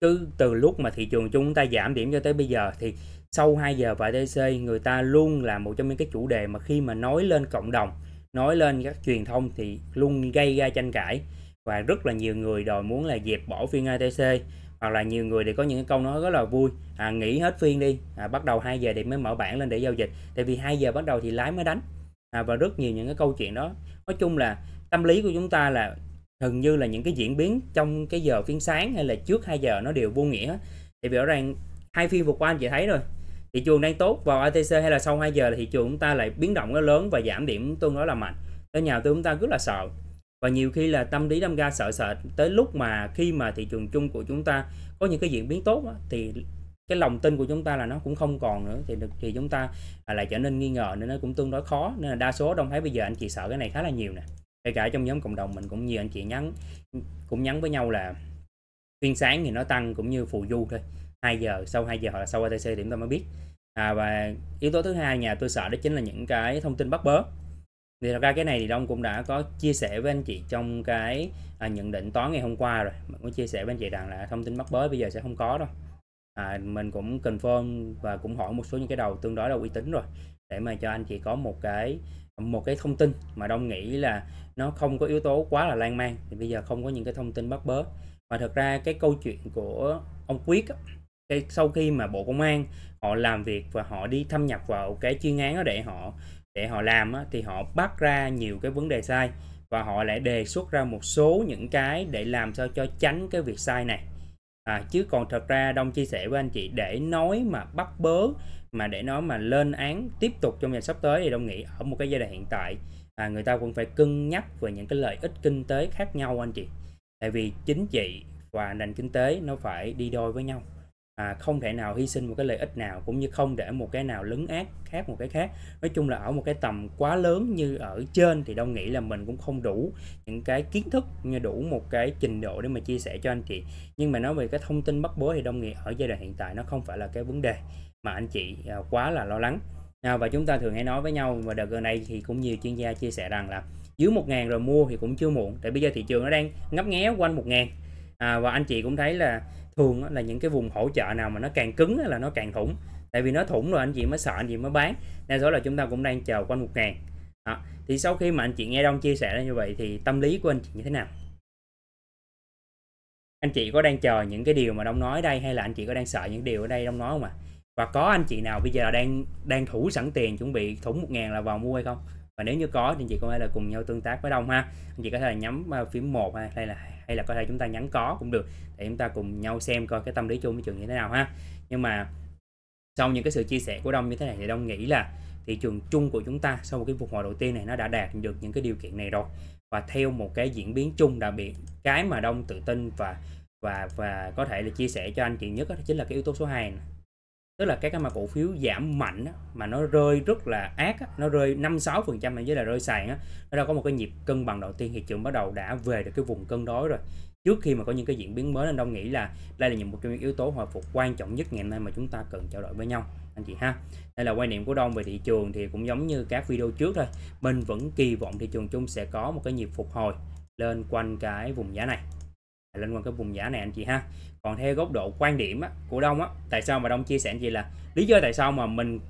cứ từ lúc mà thị trường chúng ta giảm điểm cho tới bây giờ thì sau 2 giờ và ATC người ta luôn là một trong những cái chủ đề mà khi mà nói lên cộng đồng nói lên các truyền thông thì luôn gây ra tranh cãi và rất là nhiều người đòi muốn là dẹp bỏ phiên ATC hoặc là nhiều người thì có những cái câu nói rất là vui à, nghỉ hết phiên đi à, bắt đầu 2 giờ thì mới mở bảng lên để giao dịch tại vì 2 giờ bắt đầu thì lái mới đánh à, và rất nhiều những cái câu chuyện đó nói chung là tâm lý của chúng ta là gần như là những cái diễn biến trong cái giờ phiên sáng hay là trước 2 giờ nó đều vô nghĩa thì rõ rằng hai phiên vừa qua anh chị thấy rồi thị trường đang tốt vào ATC hay là sau 2 giờ là thị trường chúng ta lại biến động nó lớn và giảm điểm tương đối là mạnh tới nhà tư chúng ta rất là sợ và nhiều khi là tâm lý đâm ga sợ sệt tới lúc mà khi mà thị trường chung của chúng ta có những cái diễn biến tốt á, thì cái lòng tin của chúng ta là nó cũng không còn nữa thì thì chúng ta à, lại trở nên nghi ngờ nên nó cũng tương đối khó nên là đa số đông thấy bây giờ anh chị sợ cái này khá là nhiều nè kể cả trong nhóm cộng đồng mình cũng nhiều anh chị nhắn cũng nhắn với nhau là phiên sáng thì nó tăng cũng như phù du thôi 2 giờ sau 2 giờ hoặc là sau ATC thì chúng ta mới biết à, và yếu tố thứ hai nhà tôi sợ đó chính là những cái thông tin bắt bớ thì thật ra cái này thì Đông cũng đã có chia sẻ với anh chị trong cái à, nhận định toán ngày hôm qua rồi mình cũng chia sẻ với anh chị rằng là thông tin bắt bớ bây giờ sẽ không có đâu à, mình cũng confirm và cũng hỏi một số những cái đầu tương đối là uy tín rồi để mà cho anh chị có một cái một cái thông tin mà đông nghĩ là nó không có yếu tố quá là lan man thì bây giờ không có những cái thông tin bắt bớ mà thật ra cái câu chuyện của ông quyết cái sau khi mà bộ công an họ làm việc và họ đi thâm nhập vào cái chuyên án đó để họ để họ làm á, thì họ bắt ra nhiều cái vấn đề sai và họ lại đề xuất ra một số những cái để làm sao cho tránh cái việc sai này à, chứ còn thật ra đông chia sẻ với anh chị để nói mà bắt bớ mà để nó mà lên án tiếp tục trong ngày sắp tới thì đông nghĩ ở một cái giai đoạn hiện tại à, người ta cũng phải cân nhắc về những cái lợi ích kinh tế khác nhau anh chị tại vì chính trị và nền kinh tế nó phải đi đôi với nhau à, không thể nào hy sinh một cái lợi ích nào cũng như không để một cái nào lấn át khác một cái khác nói chung là ở một cái tầm quá lớn như ở trên thì đông nghĩ là mình cũng không đủ những cái kiến thức như đủ một cái trình độ để mà chia sẻ cho anh chị nhưng mà nói về cái thông tin bắt bối thì đông nghĩ ở giai đoạn hiện tại nó không phải là cái vấn đề mà anh chị à, quá là lo lắng à, và chúng ta thường hay nói với nhau và đợt gần đây thì cũng nhiều chuyên gia chia sẻ rằng là dưới 1 ngàn rồi mua thì cũng chưa muộn tại bây giờ thị trường nó đang ngấp nghé quanh 1 ngàn à, và anh chị cũng thấy là thường là những cái vùng hỗ trợ nào mà nó càng cứng là nó càng thủng tại vì nó thủng rồi anh chị mới sợ anh chị mới bán nên số là chúng ta cũng đang chờ quanh 1 ngàn. à, thì sau khi mà anh chị nghe đông chia sẻ như vậy thì tâm lý của anh chị như thế nào anh chị có đang chờ những cái điều mà đông nói đây hay là anh chị có đang sợ những điều ở đây đông nói không ạ à? và có anh chị nào bây giờ đang đang thủ sẵn tiền chuẩn bị thủng 1 ngàn là vào mua hay không và nếu như có thì anh chị có thể là cùng nhau tương tác với Đông ha anh chị có thể là nhắm phím 1 hay là hay là có thể chúng ta nhắn có cũng được để chúng ta cùng nhau xem coi cái tâm lý chung thị trường như thế nào ha nhưng mà sau những cái sự chia sẻ của Đông như thế này thì Đông nghĩ là thị trường chung của chúng ta sau một cái phục hồi đầu tiên này nó đã đạt được những cái điều kiện này rồi và theo một cái diễn biến chung đặc biệt cái mà Đông tự tin và và và có thể là chia sẻ cho anh chị nhất đó chính là cái yếu tố số 2 này tức là cái mà cổ phiếu giảm mạnh á, mà nó rơi rất là ác á, nó rơi 5 6 phần trăm với là rơi sàn á, nó đã có một cái nhịp cân bằng đầu tiên thị trường bắt đầu đã về được cái vùng cân đối rồi trước khi mà có những cái diễn biến mới nên đông nghĩ là đây là những một trong những yếu tố hồi phục quan trọng nhất ngày hôm nay mà chúng ta cần trao đổi với nhau anh chị ha đây là quan niệm của đông về thị trường thì cũng giống như các video trước thôi mình vẫn kỳ vọng thị trường chung sẽ có một cái nhịp phục hồi lên quanh cái vùng giá này lên quanh cái vùng giá này anh chị ha còn theo góc độ quan điểm á, của đông á tại sao mà đông chia sẻ gì là lý do tại sao mà mình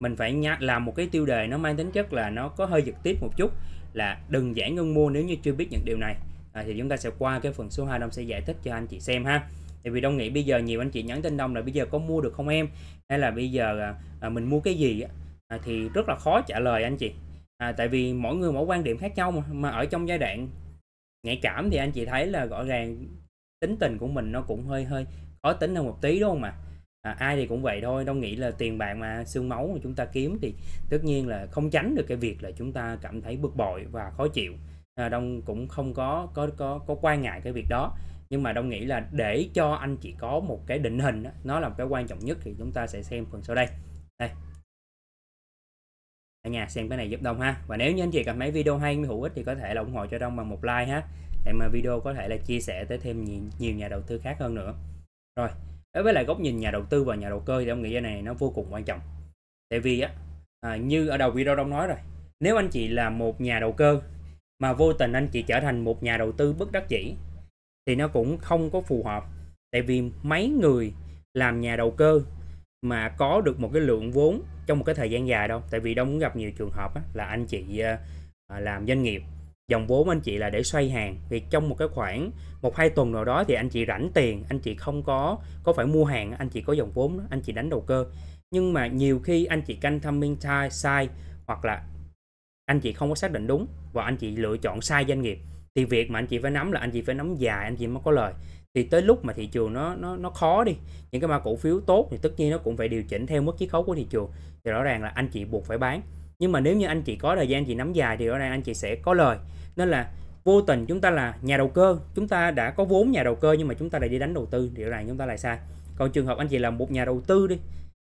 mình phải nhắc làm một cái tiêu đề nó mang tính chất là nó có hơi giật tiếp một chút là đừng giải ngân mua nếu như chưa biết những điều này à, thì chúng ta sẽ qua cái phần số 2 đông sẽ giải thích cho anh chị xem ha tại vì đông nghĩ bây giờ nhiều anh chị nhắn tin đông là bây giờ có mua được không em hay là bây giờ à, à mình mua cái gì à, thì rất là khó trả lời anh chị à, tại vì mỗi người mỗi quan điểm khác nhau mà, mà ở trong giai đoạn nhạy cảm thì anh chị thấy là rõ ràng tính tình của mình nó cũng hơi hơi khó tính hơn một tí đúng không mà à, ai thì cũng vậy thôi đâu nghĩ là tiền bạc mà xương máu mà chúng ta kiếm thì tất nhiên là không tránh được cái việc là chúng ta cảm thấy bực bội và khó chịu à, đông cũng không có có có có quan ngại cái việc đó nhưng mà đông nghĩ là để cho anh chị có một cái định hình đó, nó là cái quan trọng nhất thì chúng ta sẽ xem phần sau đây đây ở nhà xem cái này giúp đông ha và nếu như anh chị cảm thấy video hay hữu ích thì có thể là ủng hộ cho đông bằng một like ha mà video có thể là chia sẻ tới thêm nhiều, nhiều nhà đầu tư khác hơn nữa rồi đối với lại góc nhìn nhà đầu tư và nhà đầu cơ thì ông nghĩ cái này nó vô cùng quan trọng tại vì á à, như ở đầu video đông nói rồi nếu anh chị là một nhà đầu cơ mà vô tình anh chị trở thành một nhà đầu tư bất đắc dĩ thì nó cũng không có phù hợp tại vì mấy người làm nhà đầu cơ mà có được một cái lượng vốn trong một cái thời gian dài đâu tại vì đông cũng gặp nhiều trường hợp á, là anh chị à, à làm doanh nghiệp dòng vốn anh chị là để xoay hàng thì trong một cái khoảng một hai tuần nào đó thì anh chị rảnh tiền anh chị không có có phải mua hàng anh chị có dòng vốn anh chị đánh đầu cơ nhưng mà nhiều khi anh chị canh timing sai sai hoặc là anh chị không có xác định đúng và anh chị lựa chọn sai doanh nghiệp thì việc mà anh chị phải nắm là anh chị phải nắm dài anh chị mới có lời thì tới lúc mà thị trường nó nó nó khó đi những cái mã cổ phiếu tốt thì tất nhiên nó cũng phải điều chỉnh theo mức chiết khấu của thị trường thì rõ ràng là anh chị buộc phải bán nhưng mà nếu như anh chị có thời gian anh chị nắm dài thì ở đây anh chị sẽ có lời nên là vô tình chúng ta là nhà đầu cơ chúng ta đã có vốn nhà đầu cơ nhưng mà chúng ta lại đi đánh đầu tư điều này chúng ta lại sai còn trường hợp anh chị là một nhà đầu tư đi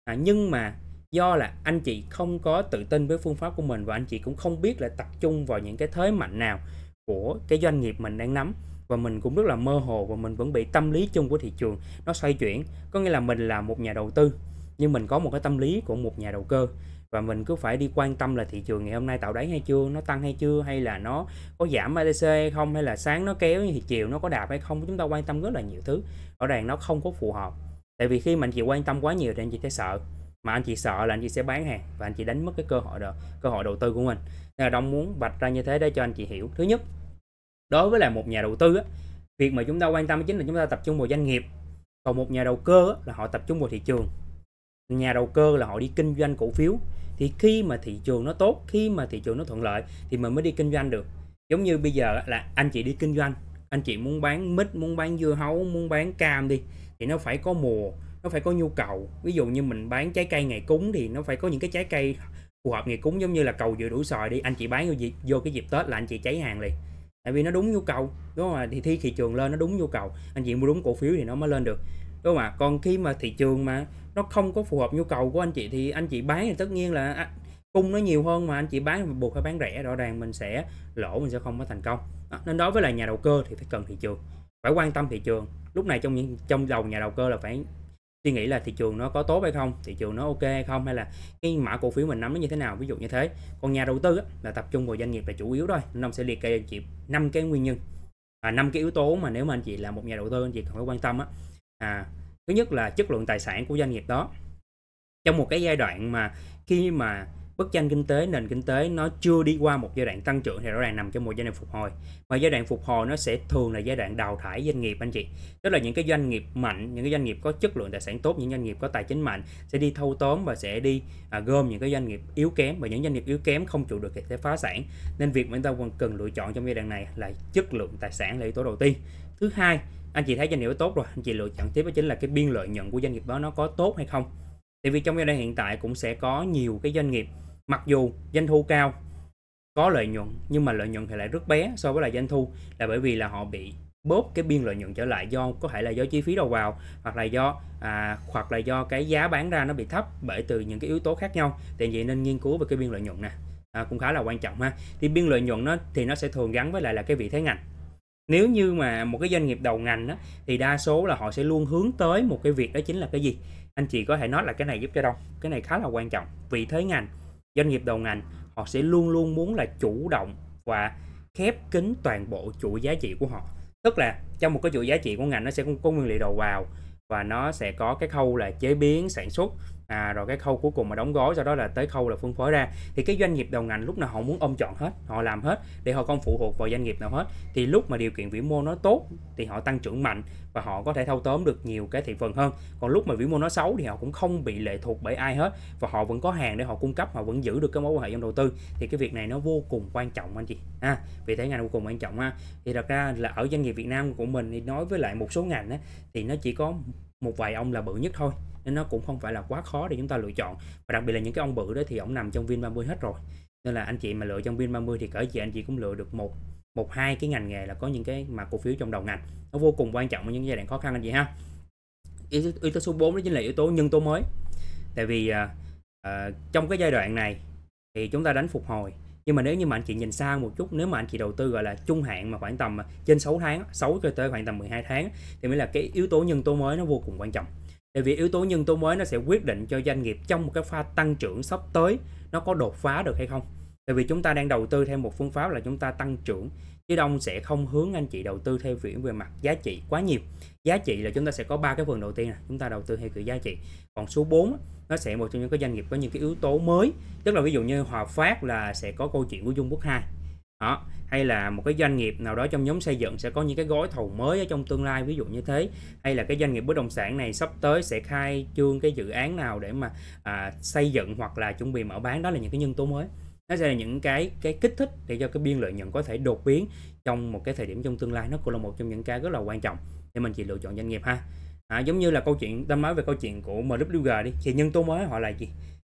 à, nhưng mà do là anh chị không có tự tin với phương pháp của mình và anh chị cũng không biết là tập trung vào những cái thế mạnh nào của cái doanh nghiệp mình đang nắm và mình cũng rất là mơ hồ và mình vẫn bị tâm lý chung của thị trường nó xoay chuyển có nghĩa là mình là một nhà đầu tư nhưng mình có một cái tâm lý của một nhà đầu cơ và mình cứ phải đi quan tâm là thị trường ngày hôm nay tạo đáy hay chưa nó tăng hay chưa hay là nó có giảm ATC hay không hay là sáng nó kéo thì chiều nó có đạp hay không chúng ta quan tâm rất là nhiều thứ rõ ràng nó không có phù hợp tại vì khi mình chị quan tâm quá nhiều thì anh chị sẽ sợ mà anh chị sợ là anh chị sẽ bán hàng và anh chị đánh mất cái cơ hội đó cơ hội đầu tư của mình nên là đông muốn bạch ra như thế để cho anh chị hiểu thứ nhất đối với là một nhà đầu tư á, việc mà chúng ta quan tâm chính là chúng ta tập trung vào doanh nghiệp còn một nhà đầu cơ á, là họ tập trung vào thị trường nhà đầu cơ là họ đi kinh doanh cổ phiếu thì khi mà thị trường nó tốt khi mà thị trường nó thuận lợi thì mình mới đi kinh doanh được giống như bây giờ là anh chị đi kinh doanh anh chị muốn bán mít muốn bán dưa hấu muốn bán cam đi thì nó phải có mùa nó phải có nhu cầu ví dụ như mình bán trái cây ngày cúng thì nó phải có những cái trái cây phù hợp ngày cúng giống như là cầu dừa đủ sòi đi anh chị bán vô, dịp, vô cái dịp tết là anh chị cháy hàng liền tại vì nó đúng nhu cầu đúng không thì thi thị trường lên nó đúng nhu cầu anh chị mua đúng cổ phiếu thì nó mới lên được đúng không ạ còn khi mà thị trường mà nó không có phù hợp nhu cầu của anh chị thì anh chị bán thì tất nhiên là cung nó nhiều hơn mà anh chị bán buộc phải bán rẻ rõ ràng mình sẽ lỗ mình sẽ không có thành công đó. nên đối với là nhà đầu cơ thì phải cần thị trường phải quan tâm thị trường lúc này trong những trong đầu nhà đầu cơ là phải suy nghĩ là thị trường nó có tốt hay không thị trường nó ok hay không hay là cái mã cổ phiếu mình nắm nó như thế nào ví dụ như thế còn nhà đầu tư á, là tập trung vào doanh nghiệp là chủ yếu thôi nên ông sẽ liệt kê cho chị năm cái nguyên nhân à, năm cái yếu tố mà nếu mà anh chị là một nhà đầu tư anh chị cần phải quan tâm á à, thứ nhất là chất lượng tài sản của doanh nghiệp đó trong một cái giai đoạn mà khi mà bức tranh kinh tế nền kinh tế nó chưa đi qua một giai đoạn tăng trưởng thì rõ ràng nằm trong một giai đoạn phục hồi và giai đoạn phục hồi nó sẽ thường là giai đoạn đào thải doanh nghiệp anh chị tức là những cái doanh nghiệp mạnh những cái doanh nghiệp có chất lượng tài sản tốt những doanh nghiệp có tài chính mạnh sẽ đi thâu tóm và sẽ đi à, gom những cái doanh nghiệp yếu kém và những doanh nghiệp yếu kém không trụ được thì sẽ phá sản nên việc mà chúng ta cần lựa chọn trong giai đoạn này là chất lượng tài sản là yếu tố đầu tiên thứ hai anh chị thấy doanh nghiệp tốt rồi anh chị lựa chọn tiếp đó chính là cái biên lợi nhuận của doanh nghiệp đó nó có tốt hay không tại vì trong giai đoạn hiện tại cũng sẽ có nhiều cái doanh nghiệp mặc dù doanh thu cao có lợi nhuận nhưng mà lợi nhuận thì lại rất bé so với lại doanh thu là bởi vì là họ bị bóp cái biên lợi nhuận trở lại do có thể là do chi phí đầu vào hoặc là do à, hoặc là do cái giá bán ra nó bị thấp bởi từ những cái yếu tố khác nhau thì vậy nên nghiên cứu về cái biên lợi nhuận nè à, cũng khá là quan trọng ha thì biên lợi nhuận nó thì nó sẽ thường gắn với lại là cái vị thế ngành nếu như mà một cái doanh nghiệp đầu ngành đó, thì đa số là họ sẽ luôn hướng tới một cái việc đó chính là cái gì anh chị có thể nói là cái này giúp cho đâu cái này khá là quan trọng vị thế ngành doanh nghiệp đầu ngành họ sẽ luôn luôn muốn là chủ động và khép kín toàn bộ chuỗi giá trị của họ tức là trong một cái chuỗi giá trị của ngành nó sẽ có nguyên liệu đầu vào và nó sẽ có cái khâu là chế biến sản xuất à, rồi cái khâu cuối cùng mà đóng gói sau đó là tới khâu là phân phối ra thì cái doanh nghiệp đầu ngành lúc nào họ muốn ôm chọn hết họ làm hết để họ không phụ thuộc vào doanh nghiệp nào hết thì lúc mà điều kiện vĩ mô nó tốt thì họ tăng trưởng mạnh và họ có thể thâu tóm được nhiều cái thị phần hơn còn lúc mà vĩ mô nó xấu thì họ cũng không bị lệ thuộc bởi ai hết và họ vẫn có hàng để họ cung cấp họ vẫn giữ được cái mối quan hệ trong đầu tư thì cái việc này nó vô cùng quan trọng anh chị ha à, vì thế ngành vô cùng quan trọng ha thì thật ra là ở doanh nghiệp Việt Nam của mình thì nói với lại một số ngành á, thì nó chỉ có một vài ông là bự nhất thôi nên nó cũng không phải là quá khó để chúng ta lựa chọn và đặc biệt là những cái ông bự đó thì ông nằm trong Vin 30 hết rồi nên là anh chị mà lựa trong Vin 30 thì cỡ gì anh chị cũng lựa được một một hai cái ngành nghề là có những cái mà cổ phiếu trong đầu ngành nó vô cùng quan trọng ở những giai đoạn khó khăn anh chị ha yếu, tố số 4 đó chính là yếu tố nhân tố mới tại vì uh, trong cái giai đoạn này thì chúng ta đánh phục hồi nhưng mà nếu như mà anh chị nhìn xa một chút nếu mà anh chị đầu tư gọi là trung hạn mà khoảng tầm à, trên 6 tháng 6 cho tới khoảng tầm 12 tháng thì mới là cái yếu tố nhân tố mới nó vô cùng quan trọng tại vì yếu tố nhân tố mới nó sẽ quyết định cho doanh nghiệp trong một cái pha tăng trưởng sắp tới nó có đột phá được hay không tại vì chúng ta đang đầu tư theo một phương pháp là chúng ta tăng trưởng chứ đông sẽ không hướng anh chị đầu tư theo viễn về mặt giá trị quá nhiều giá trị là chúng ta sẽ có ba cái phần đầu tiên là chúng ta đầu tư theo kiểu giá trị còn số 4 nó sẽ một trong những cái doanh nghiệp có những cái yếu tố mới tức là ví dụ như Hòa Phát là sẽ có câu chuyện của Dung Quốc hai đó hay là một cái doanh nghiệp nào đó trong nhóm xây dựng sẽ có những cái gói thầu mới ở trong tương lai ví dụ như thế hay là cái doanh nghiệp bất động sản này sắp tới sẽ khai trương cái dự án nào để mà à, xây dựng hoặc là chuẩn bị mở bán đó là những cái nhân tố mới nó sẽ là những cái cái kích thích để cho cái biên lợi nhuận có thể đột biến trong một cái thời điểm trong tương lai nó cũng là một trong những cái rất là quan trọng để mình chỉ lựa chọn doanh nghiệp ha à, giống như là câu chuyện ta nói về câu chuyện của MWG đi thì nhân tố mới họ là gì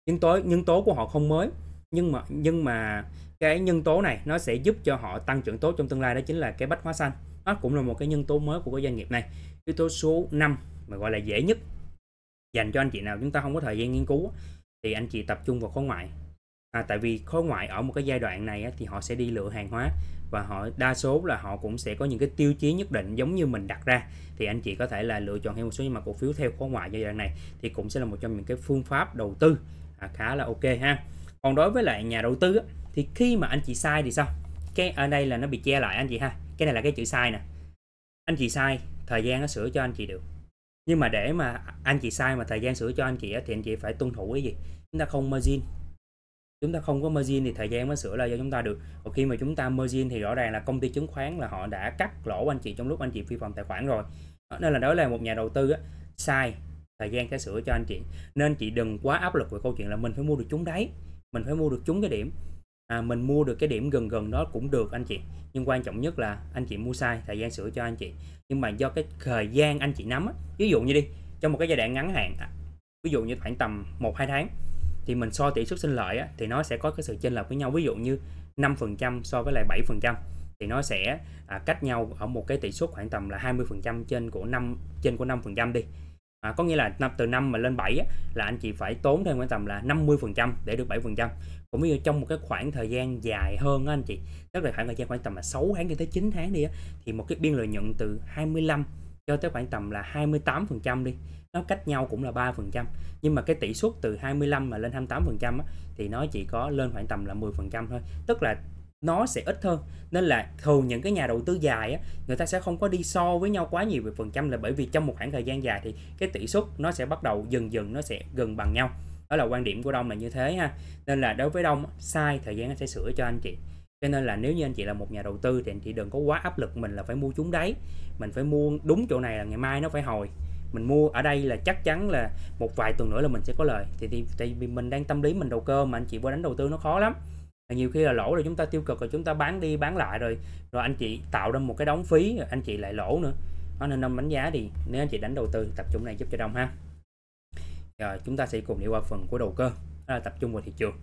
nhân tố nhân tố của họ không mới nhưng mà nhưng mà cái nhân tố này nó sẽ giúp cho họ tăng trưởng tốt trong tương lai đó chính là cái bách hóa xanh nó cũng là một cái nhân tố mới của cái doanh nghiệp này yếu tố số 5 mà gọi là dễ nhất dành cho anh chị nào chúng ta không có thời gian nghiên cứu thì anh chị tập trung vào khối ngoại à, tại vì khối ngoại ở một cái giai đoạn này thì họ sẽ đi lựa hàng hóa và họ đa số là họ cũng sẽ có những cái tiêu chí nhất định giống như mình đặt ra thì anh chị có thể là lựa chọn thêm một số nhưng mà cổ phiếu theo khối ngoại giai đoạn này thì cũng sẽ là một trong những cái phương pháp đầu tư à, khá là ok ha còn đối với lại nhà đầu tư thì khi mà anh chị sai thì sao cái ở đây là nó bị che lại anh chị ha cái này là cái chữ sai nè anh chị sai thời gian nó sửa cho anh chị được nhưng mà để mà anh chị sai mà thời gian sửa cho anh chị thì anh chị phải tuân thủ cái gì chúng ta không margin chúng ta không có margin thì thời gian mới sửa lại cho chúng ta được còn khi mà chúng ta margin thì rõ ràng là công ty chứng khoán là họ đã cắt lỗ anh chị trong lúc anh chị vi phạm tài khoản rồi nên là đó là một nhà đầu tư á, sai thời gian sẽ sửa cho anh chị nên chị đừng quá áp lực về câu chuyện là mình phải mua được chúng đáy, mình phải mua được chúng cái điểm à, mình mua được cái điểm gần gần đó cũng được anh chị nhưng quan trọng nhất là anh chị mua sai thời gian sửa cho anh chị nhưng mà do cái thời gian anh chị nắm á, ví dụ như đi trong một cái giai đoạn ngắn hạn à, ví dụ như khoảng tầm một hai tháng thì mình so tỷ suất sinh lợi á, thì nó sẽ có cái sự chênh lệch với nhau ví dụ như 5% so với lại 7% thì nó sẽ à, cách nhau ở một cái tỷ suất khoảng tầm là 20% trên của 5 trên của 5% đi à, có nghĩa là năm từ 5 mà lên 7 á, là anh chị phải tốn thêm khoảng tầm là 50% để được 7% cũng như trong một cái khoảng thời gian dài hơn á, anh chị tức là khoảng thời gian khoảng tầm là 6 tháng cho tới 9 tháng đi á, thì một cái biên lợi nhuận từ 25 cho tới khoảng tầm là 28% đi nó cách nhau cũng là 3% nhưng mà cái tỷ suất từ 25 mà lên 28% á, thì nó chỉ có lên khoảng tầm là 10% thôi tức là nó sẽ ít hơn nên là thường những cái nhà đầu tư dài á, người ta sẽ không có đi so với nhau quá nhiều về phần trăm là bởi vì trong một khoảng thời gian dài thì cái tỷ suất nó sẽ bắt đầu dần dần nó sẽ gần bằng nhau đó là quan điểm của đông là như thế ha nên là đối với đông sai thời gian sẽ sửa cho anh chị cho nên là nếu như anh chị là một nhà đầu tư thì anh chị đừng có quá áp lực mình là phải mua chúng đấy mình phải mua đúng chỗ này là ngày mai nó phải hồi mình mua ở đây là chắc chắn là một vài tuần nữa là mình sẽ có lời thì, thì tại vì mình đang tâm lý mình đầu cơ mà anh chị qua đánh đầu tư nó khó lắm nhiều khi là lỗ rồi chúng ta tiêu cực rồi chúng ta bán đi bán lại rồi rồi anh chị tạo ra một cái đóng phí rồi anh chị lại lỗ nữa đó, nên năm đánh giá thì nếu anh chị đánh đầu tư tập trung này giúp cho đông ha rồi chúng ta sẽ cùng đi qua phần của đầu cơ đó là tập trung vào thị trường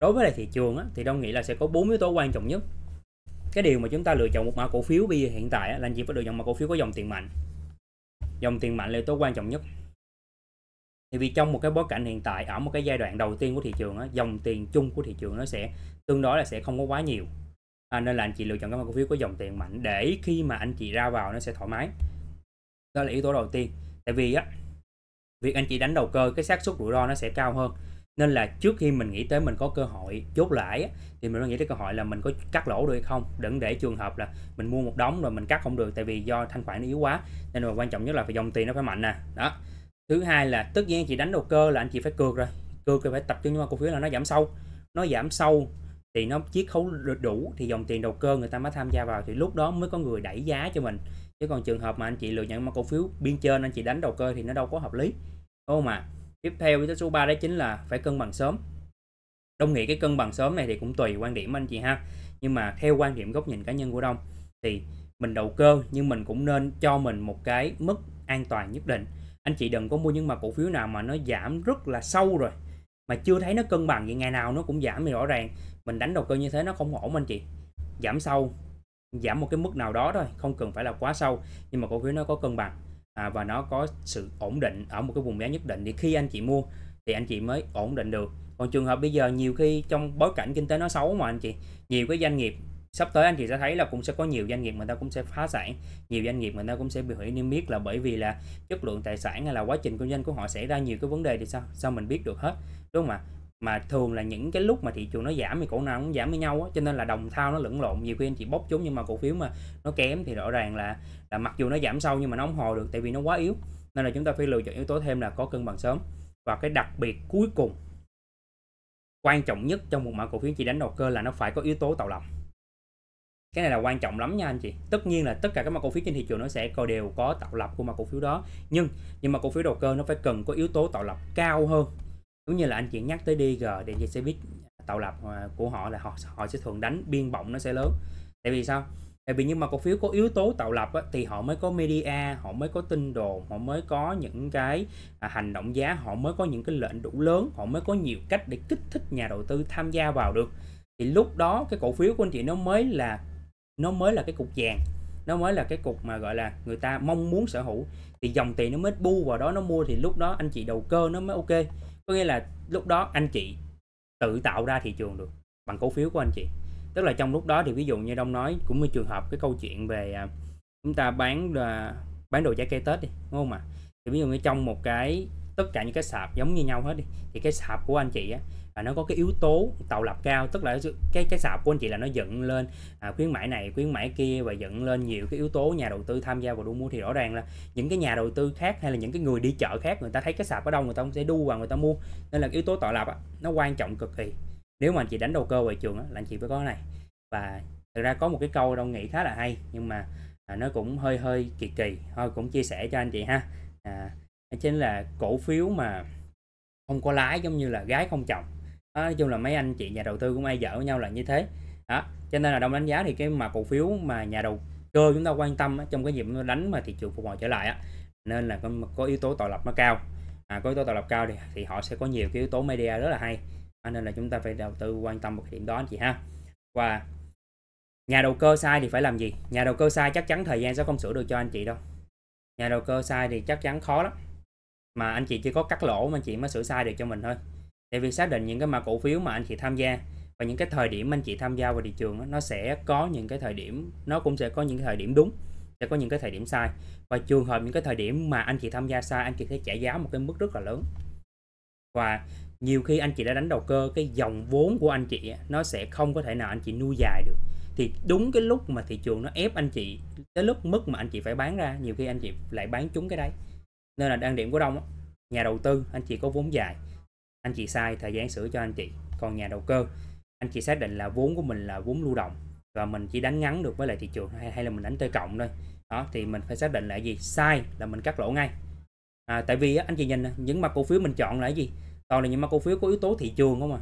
đối với lại thị trường á, thì đông nghĩ là sẽ có bốn yếu tố quan trọng nhất cái điều mà chúng ta lựa chọn một mã cổ phiếu bây giờ hiện tại á, là anh chị phải lựa chọn mã cổ phiếu có dòng tiền mạnh dòng tiền mạnh là yếu tố quan trọng nhất thì vì trong một cái bối cảnh hiện tại ở một cái giai đoạn đầu tiên của thị trường á, dòng tiền chung của thị trường nó sẽ tương đối là sẽ không có quá nhiều à, nên là anh chị lựa chọn các mã cổ phiếu có dòng tiền mạnh để khi mà anh chị ra vào nó sẽ thoải mái đó là yếu tố đầu tiên tại vì á việc anh chị đánh đầu cơ cái xác suất rủi ro nó sẽ cao hơn nên là trước khi mình nghĩ tới mình có cơ hội chốt lãi thì mình phải nghĩ tới cơ hội là mình có cắt lỗ được hay không đừng để trường hợp là mình mua một đống rồi mình cắt không được tại vì do thanh khoản nó yếu quá nên là quan trọng nhất là phải dòng tiền nó phải mạnh nè đó thứ hai là tất nhiên anh chị đánh đầu cơ là anh chị phải cược rồi cược thì phải tập trung vào cổ phiếu là nó giảm sâu nó giảm sâu thì nó chiết khấu đủ thì dòng tiền đầu cơ người ta mới tham gia vào thì lúc đó mới có người đẩy giá cho mình chứ còn trường hợp mà anh chị lựa nhận cổ phiếu biên trên anh chị đánh đầu cơ thì nó đâu có hợp lý đúng không ạ à? tiếp theo yếu tố số 3 đó chính là phải cân bằng sớm đông nghĩ cái cân bằng sớm này thì cũng tùy quan điểm anh chị ha nhưng mà theo quan điểm góc nhìn cá nhân của đông thì mình đầu cơ nhưng mình cũng nên cho mình một cái mức an toàn nhất định anh chị đừng có mua những mà cổ phiếu nào mà nó giảm rất là sâu rồi mà chưa thấy nó cân bằng vậy ngày nào nó cũng giảm thì rõ ràng mình đánh đầu cơ như thế nó không ổn anh chị giảm sâu giảm một cái mức nào đó thôi không cần phải là quá sâu nhưng mà cổ phiếu nó có cân bằng à, và nó có sự ổn định ở một cái vùng giá nhất định thì khi anh chị mua thì anh chị mới ổn định được còn trường hợp bây giờ nhiều khi trong bối cảnh kinh tế nó xấu mà anh chị nhiều cái doanh nghiệp sắp tới anh chị sẽ thấy là cũng sẽ có nhiều doanh nghiệp người ta cũng sẽ phá sản nhiều doanh nghiệp người ta cũng sẽ bị hủy niêm yết là bởi vì là chất lượng tài sản hay là quá trình kinh doanh của họ xảy ra nhiều cái vấn đề thì sao sao mình biết được hết đúng không ạ mà thường là những cái lúc mà thị trường nó giảm thì cổ nào cũng giảm với nhau á cho nên là đồng thao nó lẫn lộn nhiều khi anh chị bóc trúng nhưng mà cổ phiếu mà nó kém thì rõ ràng là là mặc dù nó giảm sâu nhưng mà nó không hồi được tại vì nó quá yếu nên là chúng ta phải lựa chọn yếu tố thêm là có cân bằng sớm và cái đặc biệt cuối cùng quan trọng nhất trong một mã cổ phiếu chị đánh đầu cơ là nó phải có yếu tố tạo lập cái này là quan trọng lắm nha anh chị tất nhiên là tất cả các mã cổ phiếu trên thị trường nó sẽ coi đều có tạo lập của mã cổ phiếu đó nhưng nhưng mà cổ phiếu đầu cơ nó phải cần có yếu tố tạo lập cao hơn đúng như là anh chị nhắc tới DG điện chạy xe buýt tạo lập à, của họ là họ họ sẽ thường đánh biên bọng nó sẽ lớn tại vì sao tại vì nhưng mà cổ phiếu có yếu tố tạo lập á, thì họ mới có media họ mới có tin đồn họ mới có những cái à, hành động giá họ mới có những cái lệnh đủ lớn họ mới có nhiều cách để kích thích nhà đầu tư tham gia vào được thì lúc đó cái cổ phiếu của anh chị nó mới là nó mới là cái cục vàng nó mới là cái cục mà gọi là người ta mong muốn sở hữu thì dòng tiền nó mới bu vào đó nó mua thì lúc đó anh chị đầu cơ nó mới ok có nghĩa là lúc đó anh chị tự tạo ra thị trường được bằng cổ phiếu của anh chị tức là trong lúc đó thì ví dụ như đông nói cũng như trường hợp cái câu chuyện về à, chúng ta bán à, bán đồ trái cây tết đi đúng không ạ à? thì ví dụ như trong một cái tất cả những cái sạp giống như nhau hết đi thì cái sạp của anh chị á và nó có cái yếu tố tạo lập cao tức là cái cái sạp của anh chị là nó dựng lên à, khuyến mãi này khuyến mãi kia và dựng lên nhiều cái yếu tố nhà đầu tư tham gia vào đu mua thì rõ ràng là những cái nhà đầu tư khác hay là những cái người đi chợ khác người ta thấy cái sạp ở đâu người ta cũng sẽ đu vào người ta mua nên là yếu tố tạo lập nó quan trọng cực kỳ nếu mà anh chị đánh đầu cơ vào trường á, là anh chị phải có cái này và thực ra có một cái câu đông nghĩ khá là hay nhưng mà à, nó cũng hơi hơi kỳ kỳ thôi cũng chia sẻ cho anh chị ha à, chính là cổ phiếu mà không có lái giống như là gái không chồng nói chung là mấy anh chị nhà đầu tư cũng ai dở với nhau là như thế đó cho nên là đồng đánh giá thì cái mặt cổ phiếu mà nhà đầu cơ chúng ta quan tâm trong cái dịp đánh mà thị trường phục hồi trở lại nên là có, yếu tố tạo lập nó cao à, có yếu tố tạo lập cao thì thì họ sẽ có nhiều cái yếu tố media rất là hay à, nên là chúng ta phải đầu tư quan tâm một điểm đó anh chị ha và nhà đầu cơ sai thì phải làm gì nhà đầu cơ sai chắc chắn thời gian sẽ không sửa được cho anh chị đâu nhà đầu cơ sai thì chắc chắn khó lắm mà anh chị chỉ có cắt lỗ mà anh chị mới sửa sai được cho mình thôi thì việc xác định những cái mã cổ phiếu mà anh chị tham gia và những cái thời điểm anh chị tham gia vào thị trường nó sẽ có những cái thời điểm nó cũng sẽ có những cái thời điểm đúng sẽ có những cái thời điểm sai và trường hợp những cái thời điểm mà anh chị tham gia sai anh chị sẽ trả giá một cái mức rất là lớn và nhiều khi anh chị đã đánh đầu cơ cái dòng vốn của anh chị nó sẽ không có thể nào anh chị nuôi dài được thì đúng cái lúc mà thị trường nó ép anh chị tới lúc mức mà anh chị phải bán ra nhiều khi anh chị lại bán trúng cái đấy nên là đăng điểm của đông nhà đầu tư anh chị có vốn dài anh chị sai thời gian sửa cho anh chị còn nhà đầu cơ anh chị xác định là vốn của mình là vốn lưu động và mình chỉ đánh ngắn được với lại thị trường hay, hay là mình đánh t cộng thôi đó thì mình phải xác định là gì sai là mình cắt lỗ ngay à, tại vì anh chị nhìn những mặt cổ phiếu mình chọn là gì toàn là những mặt cổ phiếu có yếu tố thị trường không à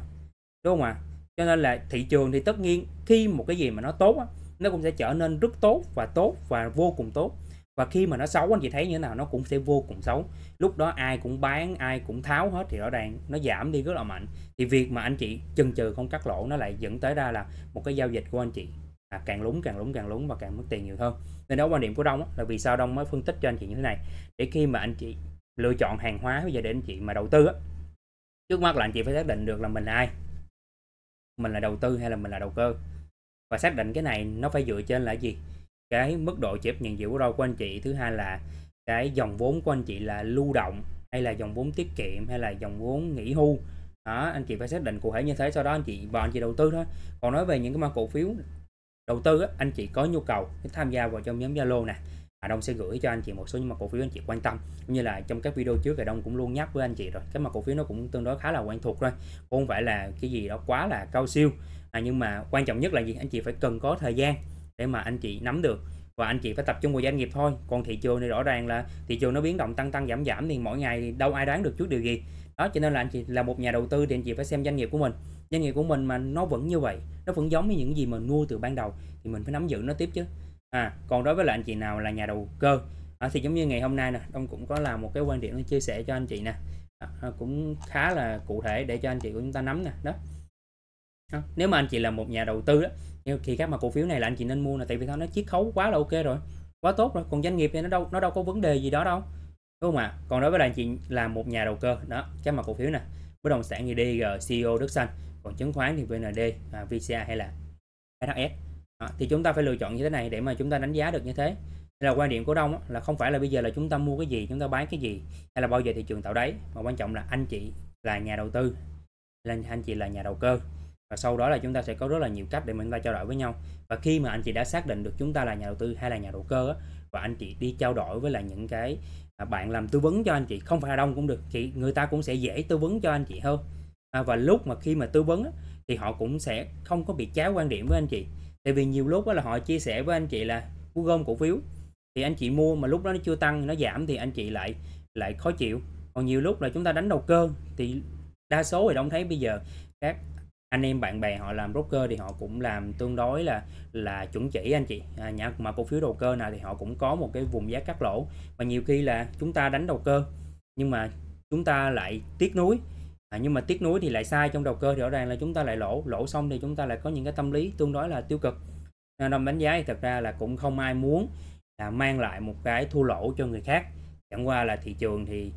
đúng không ạ à? cho nên là thị trường thì tất nhiên khi một cái gì mà nó tốt nó cũng sẽ trở nên rất tốt và tốt và vô cùng tốt và khi mà nó xấu anh chị thấy như thế nào nó cũng sẽ vô cùng xấu lúc đó ai cũng bán ai cũng tháo hết thì rõ ràng nó giảm đi rất là mạnh thì việc mà anh chị chần chừ không cắt lỗ nó lại dẫn tới ra là một cái giao dịch của anh chị à, càng lúng càng lúng càng lúng và càng mất tiền nhiều hơn nên đó quan điểm của đông là vì sao đông mới phân tích cho anh chị như thế này để khi mà anh chị lựa chọn hàng hóa bây giờ để anh chị mà đầu tư á, trước mắt là anh chị phải xác định được là mình là ai mình là đầu tư hay là mình là đầu cơ và xác định cái này nó phải dựa trên là gì cái mức độ chịu nhận chịu rủi ro của anh chị thứ hai là cái dòng vốn của anh chị là lưu động hay là dòng vốn tiết kiệm hay là dòng vốn nghỉ hưu đó anh chị phải xác định cụ thể như thế sau đó anh chị vào anh chị đầu tư thôi còn nói về những cái mã cổ phiếu đầu tư á, anh chị có nhu cầu tham gia vào trong nhóm zalo nè Hà Đông sẽ gửi cho anh chị một số những mặt cổ phiếu anh chị quan tâm cũng như là trong các video trước Hà Đông cũng luôn nhắc với anh chị rồi cái mặt cổ phiếu nó cũng tương đối khá là quen thuộc rồi không phải là cái gì đó quá là cao siêu à, nhưng mà quan trọng nhất là gì anh chị phải cần có thời gian để mà anh chị nắm được và anh chị phải tập trung vào doanh nghiệp thôi còn thị trường này rõ ràng là thị trường nó biến động tăng tăng giảm giảm thì mỗi ngày thì đâu ai đoán được trước điều gì đó cho nên là anh chị là một nhà đầu tư thì anh chị phải xem doanh nghiệp của mình doanh nghiệp của mình mà nó vẫn như vậy nó vẫn giống như những gì mình mua từ ban đầu thì mình phải nắm giữ nó tiếp chứ à còn đối với là anh chị nào là nhà đầu cơ à, thì giống như ngày hôm nay nè ông cũng có làm một cái quan điểm chia sẻ cho anh chị nè à, à cũng khá là cụ thể để cho anh chị của chúng ta nắm nè đó à, nếu mà anh chị là một nhà đầu tư đó thì các mà cổ phiếu này là anh chị nên mua là tại vì sao nó chiết khấu quá là ok rồi quá tốt rồi còn doanh nghiệp thì nó đâu nó đâu có vấn đề gì đó đâu đúng không ạ còn đối với là anh chị là một nhà đầu cơ đó các mà cổ phiếu nè bất động sản như DG, CEO Đức Xanh còn chứng khoán thì VND, à, VCA hay là SHS à, thì chúng ta phải lựa chọn như thế này để mà chúng ta đánh giá được như thế là quan điểm của đông là không phải là bây giờ là chúng ta mua cái gì chúng ta bán cái gì hay là bao giờ thị trường tạo đáy mà quan trọng là anh chị là nhà đầu tư là anh chị là nhà đầu cơ và sau đó là chúng ta sẽ có rất là nhiều cách để mình ta trao đổi với nhau và khi mà anh chị đã xác định được chúng ta là nhà đầu tư hay là nhà đầu cơ và anh chị đi trao đổi với là những cái à, bạn làm tư vấn cho anh chị không phải là đông cũng được thì người ta cũng sẽ dễ tư vấn cho anh chị hơn à, và lúc mà khi mà tư vấn thì họ cũng sẽ không có bị cháo quan điểm với anh chị tại vì nhiều lúc đó là họ chia sẻ với anh chị là cú gom cổ phiếu thì anh chị mua mà lúc đó nó chưa tăng nó giảm thì anh chị lại lại khó chịu còn nhiều lúc là chúng ta đánh đầu cơ thì đa số thì đông thấy bây giờ các anh em bạn bè họ làm broker thì họ cũng làm tương đối là là chuẩn chỉ anh chị à, nhà mà cổ phiếu đầu cơ nào thì họ cũng có một cái vùng giá cắt lỗ và nhiều khi là chúng ta đánh đầu cơ nhưng mà chúng ta lại tiếc nuối à, nhưng mà tiếc nuối thì lại sai trong đầu cơ rõ ràng là chúng ta lại lỗ lỗ xong thì chúng ta lại có những cái tâm lý tương đối là tiêu cực nên à, đồng đánh giá thì thật ra là cũng không ai muốn là mang lại một cái thua lỗ cho người khác chẳng qua là thị trường thì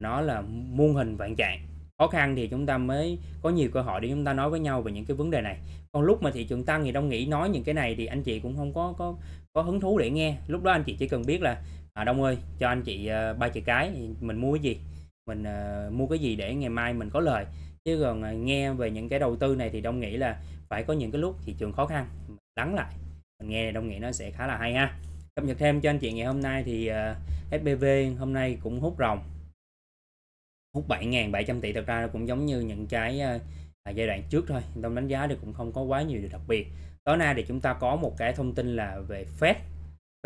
nó là muôn hình vạn trạng khó khăn thì chúng ta mới có nhiều cơ hội để chúng ta nói với nhau về những cái vấn đề này còn lúc mà thị trường tăng thì đông nghĩ nói những cái này thì anh chị cũng không có có có hứng thú để nghe lúc đó anh chị chỉ cần biết là à, đông ơi cho anh chị ờ, ba uh, chữ cái mình mua cái gì mình uh, mua cái gì để ngày mai mình có lời chứ còn uh, nghe về những cái đầu tư này thì đông nghĩ là phải có những cái lúc thị trường khó khăn lắng lại mình nghe đông nghĩ nó sẽ khá là hay ha cập nhật thêm cho anh chị ngày hôm nay thì uh, SBV hôm nay cũng hút rồng hút 7.700 tỷ thật ra cũng giống như những cái ờ, à, giai đoạn trước thôi tôi đánh giá thì cũng không có quá nhiều điều đặc biệt tối nay thì chúng ta có một cái thông tin là về Fed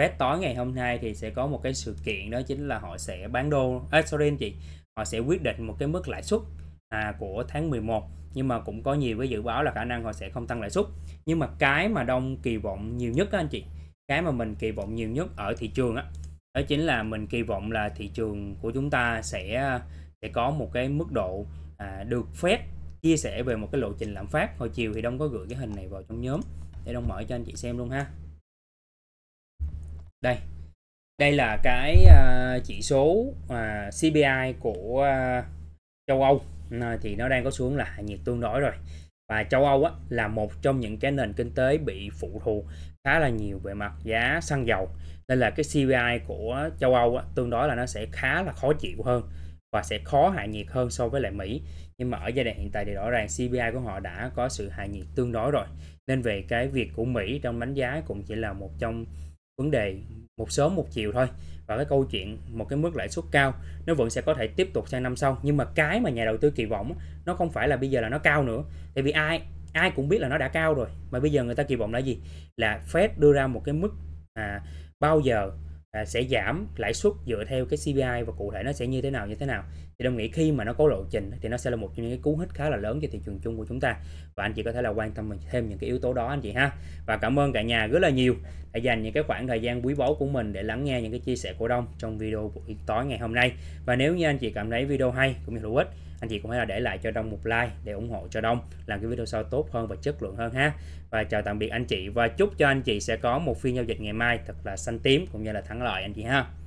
Fed tối ngày hôm nay thì sẽ có một cái sự kiện đó chính là họ sẽ bán đô à, sorry anh chị họ sẽ quyết định một cái mức lãi suất à, của tháng 11 nhưng mà cũng có nhiều cái dự báo là khả năng họ sẽ không tăng lãi suất nhưng mà cái mà đông kỳ vọng nhiều nhất đó anh chị cái mà mình kỳ vọng nhiều nhất ở thị trường đó, đó chính là mình kỳ vọng là thị trường của chúng ta sẽ sẽ có một cái mức độ à, được phép chia sẻ về một cái lộ trình lạm phát hồi chiều thì đông có gửi cái hình này vào trong nhóm để đông mở cho anh chị xem luôn ha đây đây là cái à, chỉ số à, CPI của à, châu Âu à, thì nó đang có xuống là hạ nhiệt tương đối rồi và châu Âu á, là một trong những cái nền kinh tế bị phụ thuộc khá là nhiều về mặt giá xăng dầu nên là cái CPI của châu Âu á, tương đối là nó sẽ khá là khó chịu hơn và sẽ khó hạ nhiệt hơn so với lại Mỹ nhưng mà ở giai đoạn hiện tại thì rõ ràng CPI của họ đã có sự hạ nhiệt tương đối rồi nên về cái việc của Mỹ trong đánh giá cũng chỉ là một trong vấn đề một sớm một chiều thôi và cái câu chuyện một cái mức lãi suất cao nó vẫn sẽ có thể tiếp tục sang năm sau nhưng mà cái mà nhà đầu tư kỳ vọng nó không phải là bây giờ là nó cao nữa tại vì ai ai cũng biết là nó đã cao rồi mà bây giờ người ta kỳ vọng là gì là Fed đưa ra một cái mức à, bao giờ à, sẽ giảm lãi suất dựa theo cái CPI và cụ thể nó sẽ như thế nào như thế nào thì đồng nghĩ khi mà nó có lộ trình thì nó sẽ là một trong những cái cú hích khá là lớn cho thị trường chung của chúng ta và anh chị có thể là quan tâm thêm những cái yếu tố đó anh chị ha và cảm ơn cả nhà rất là nhiều đã dành những cái khoảng thời gian quý báu của mình để lắng nghe những cái chia sẻ của Đông trong video buổi tối ngày hôm nay và nếu như anh chị cảm thấy video hay cũng như hữu ích anh chị cũng hãy là để lại cho Đông một like để ủng hộ cho Đông làm cái video sau tốt hơn và chất lượng hơn ha và chào tạm biệt anh chị và chúc cho anh chị sẽ có một phiên giao dịch ngày mai thật là xanh tím cũng như là thắng lợi anh chị ha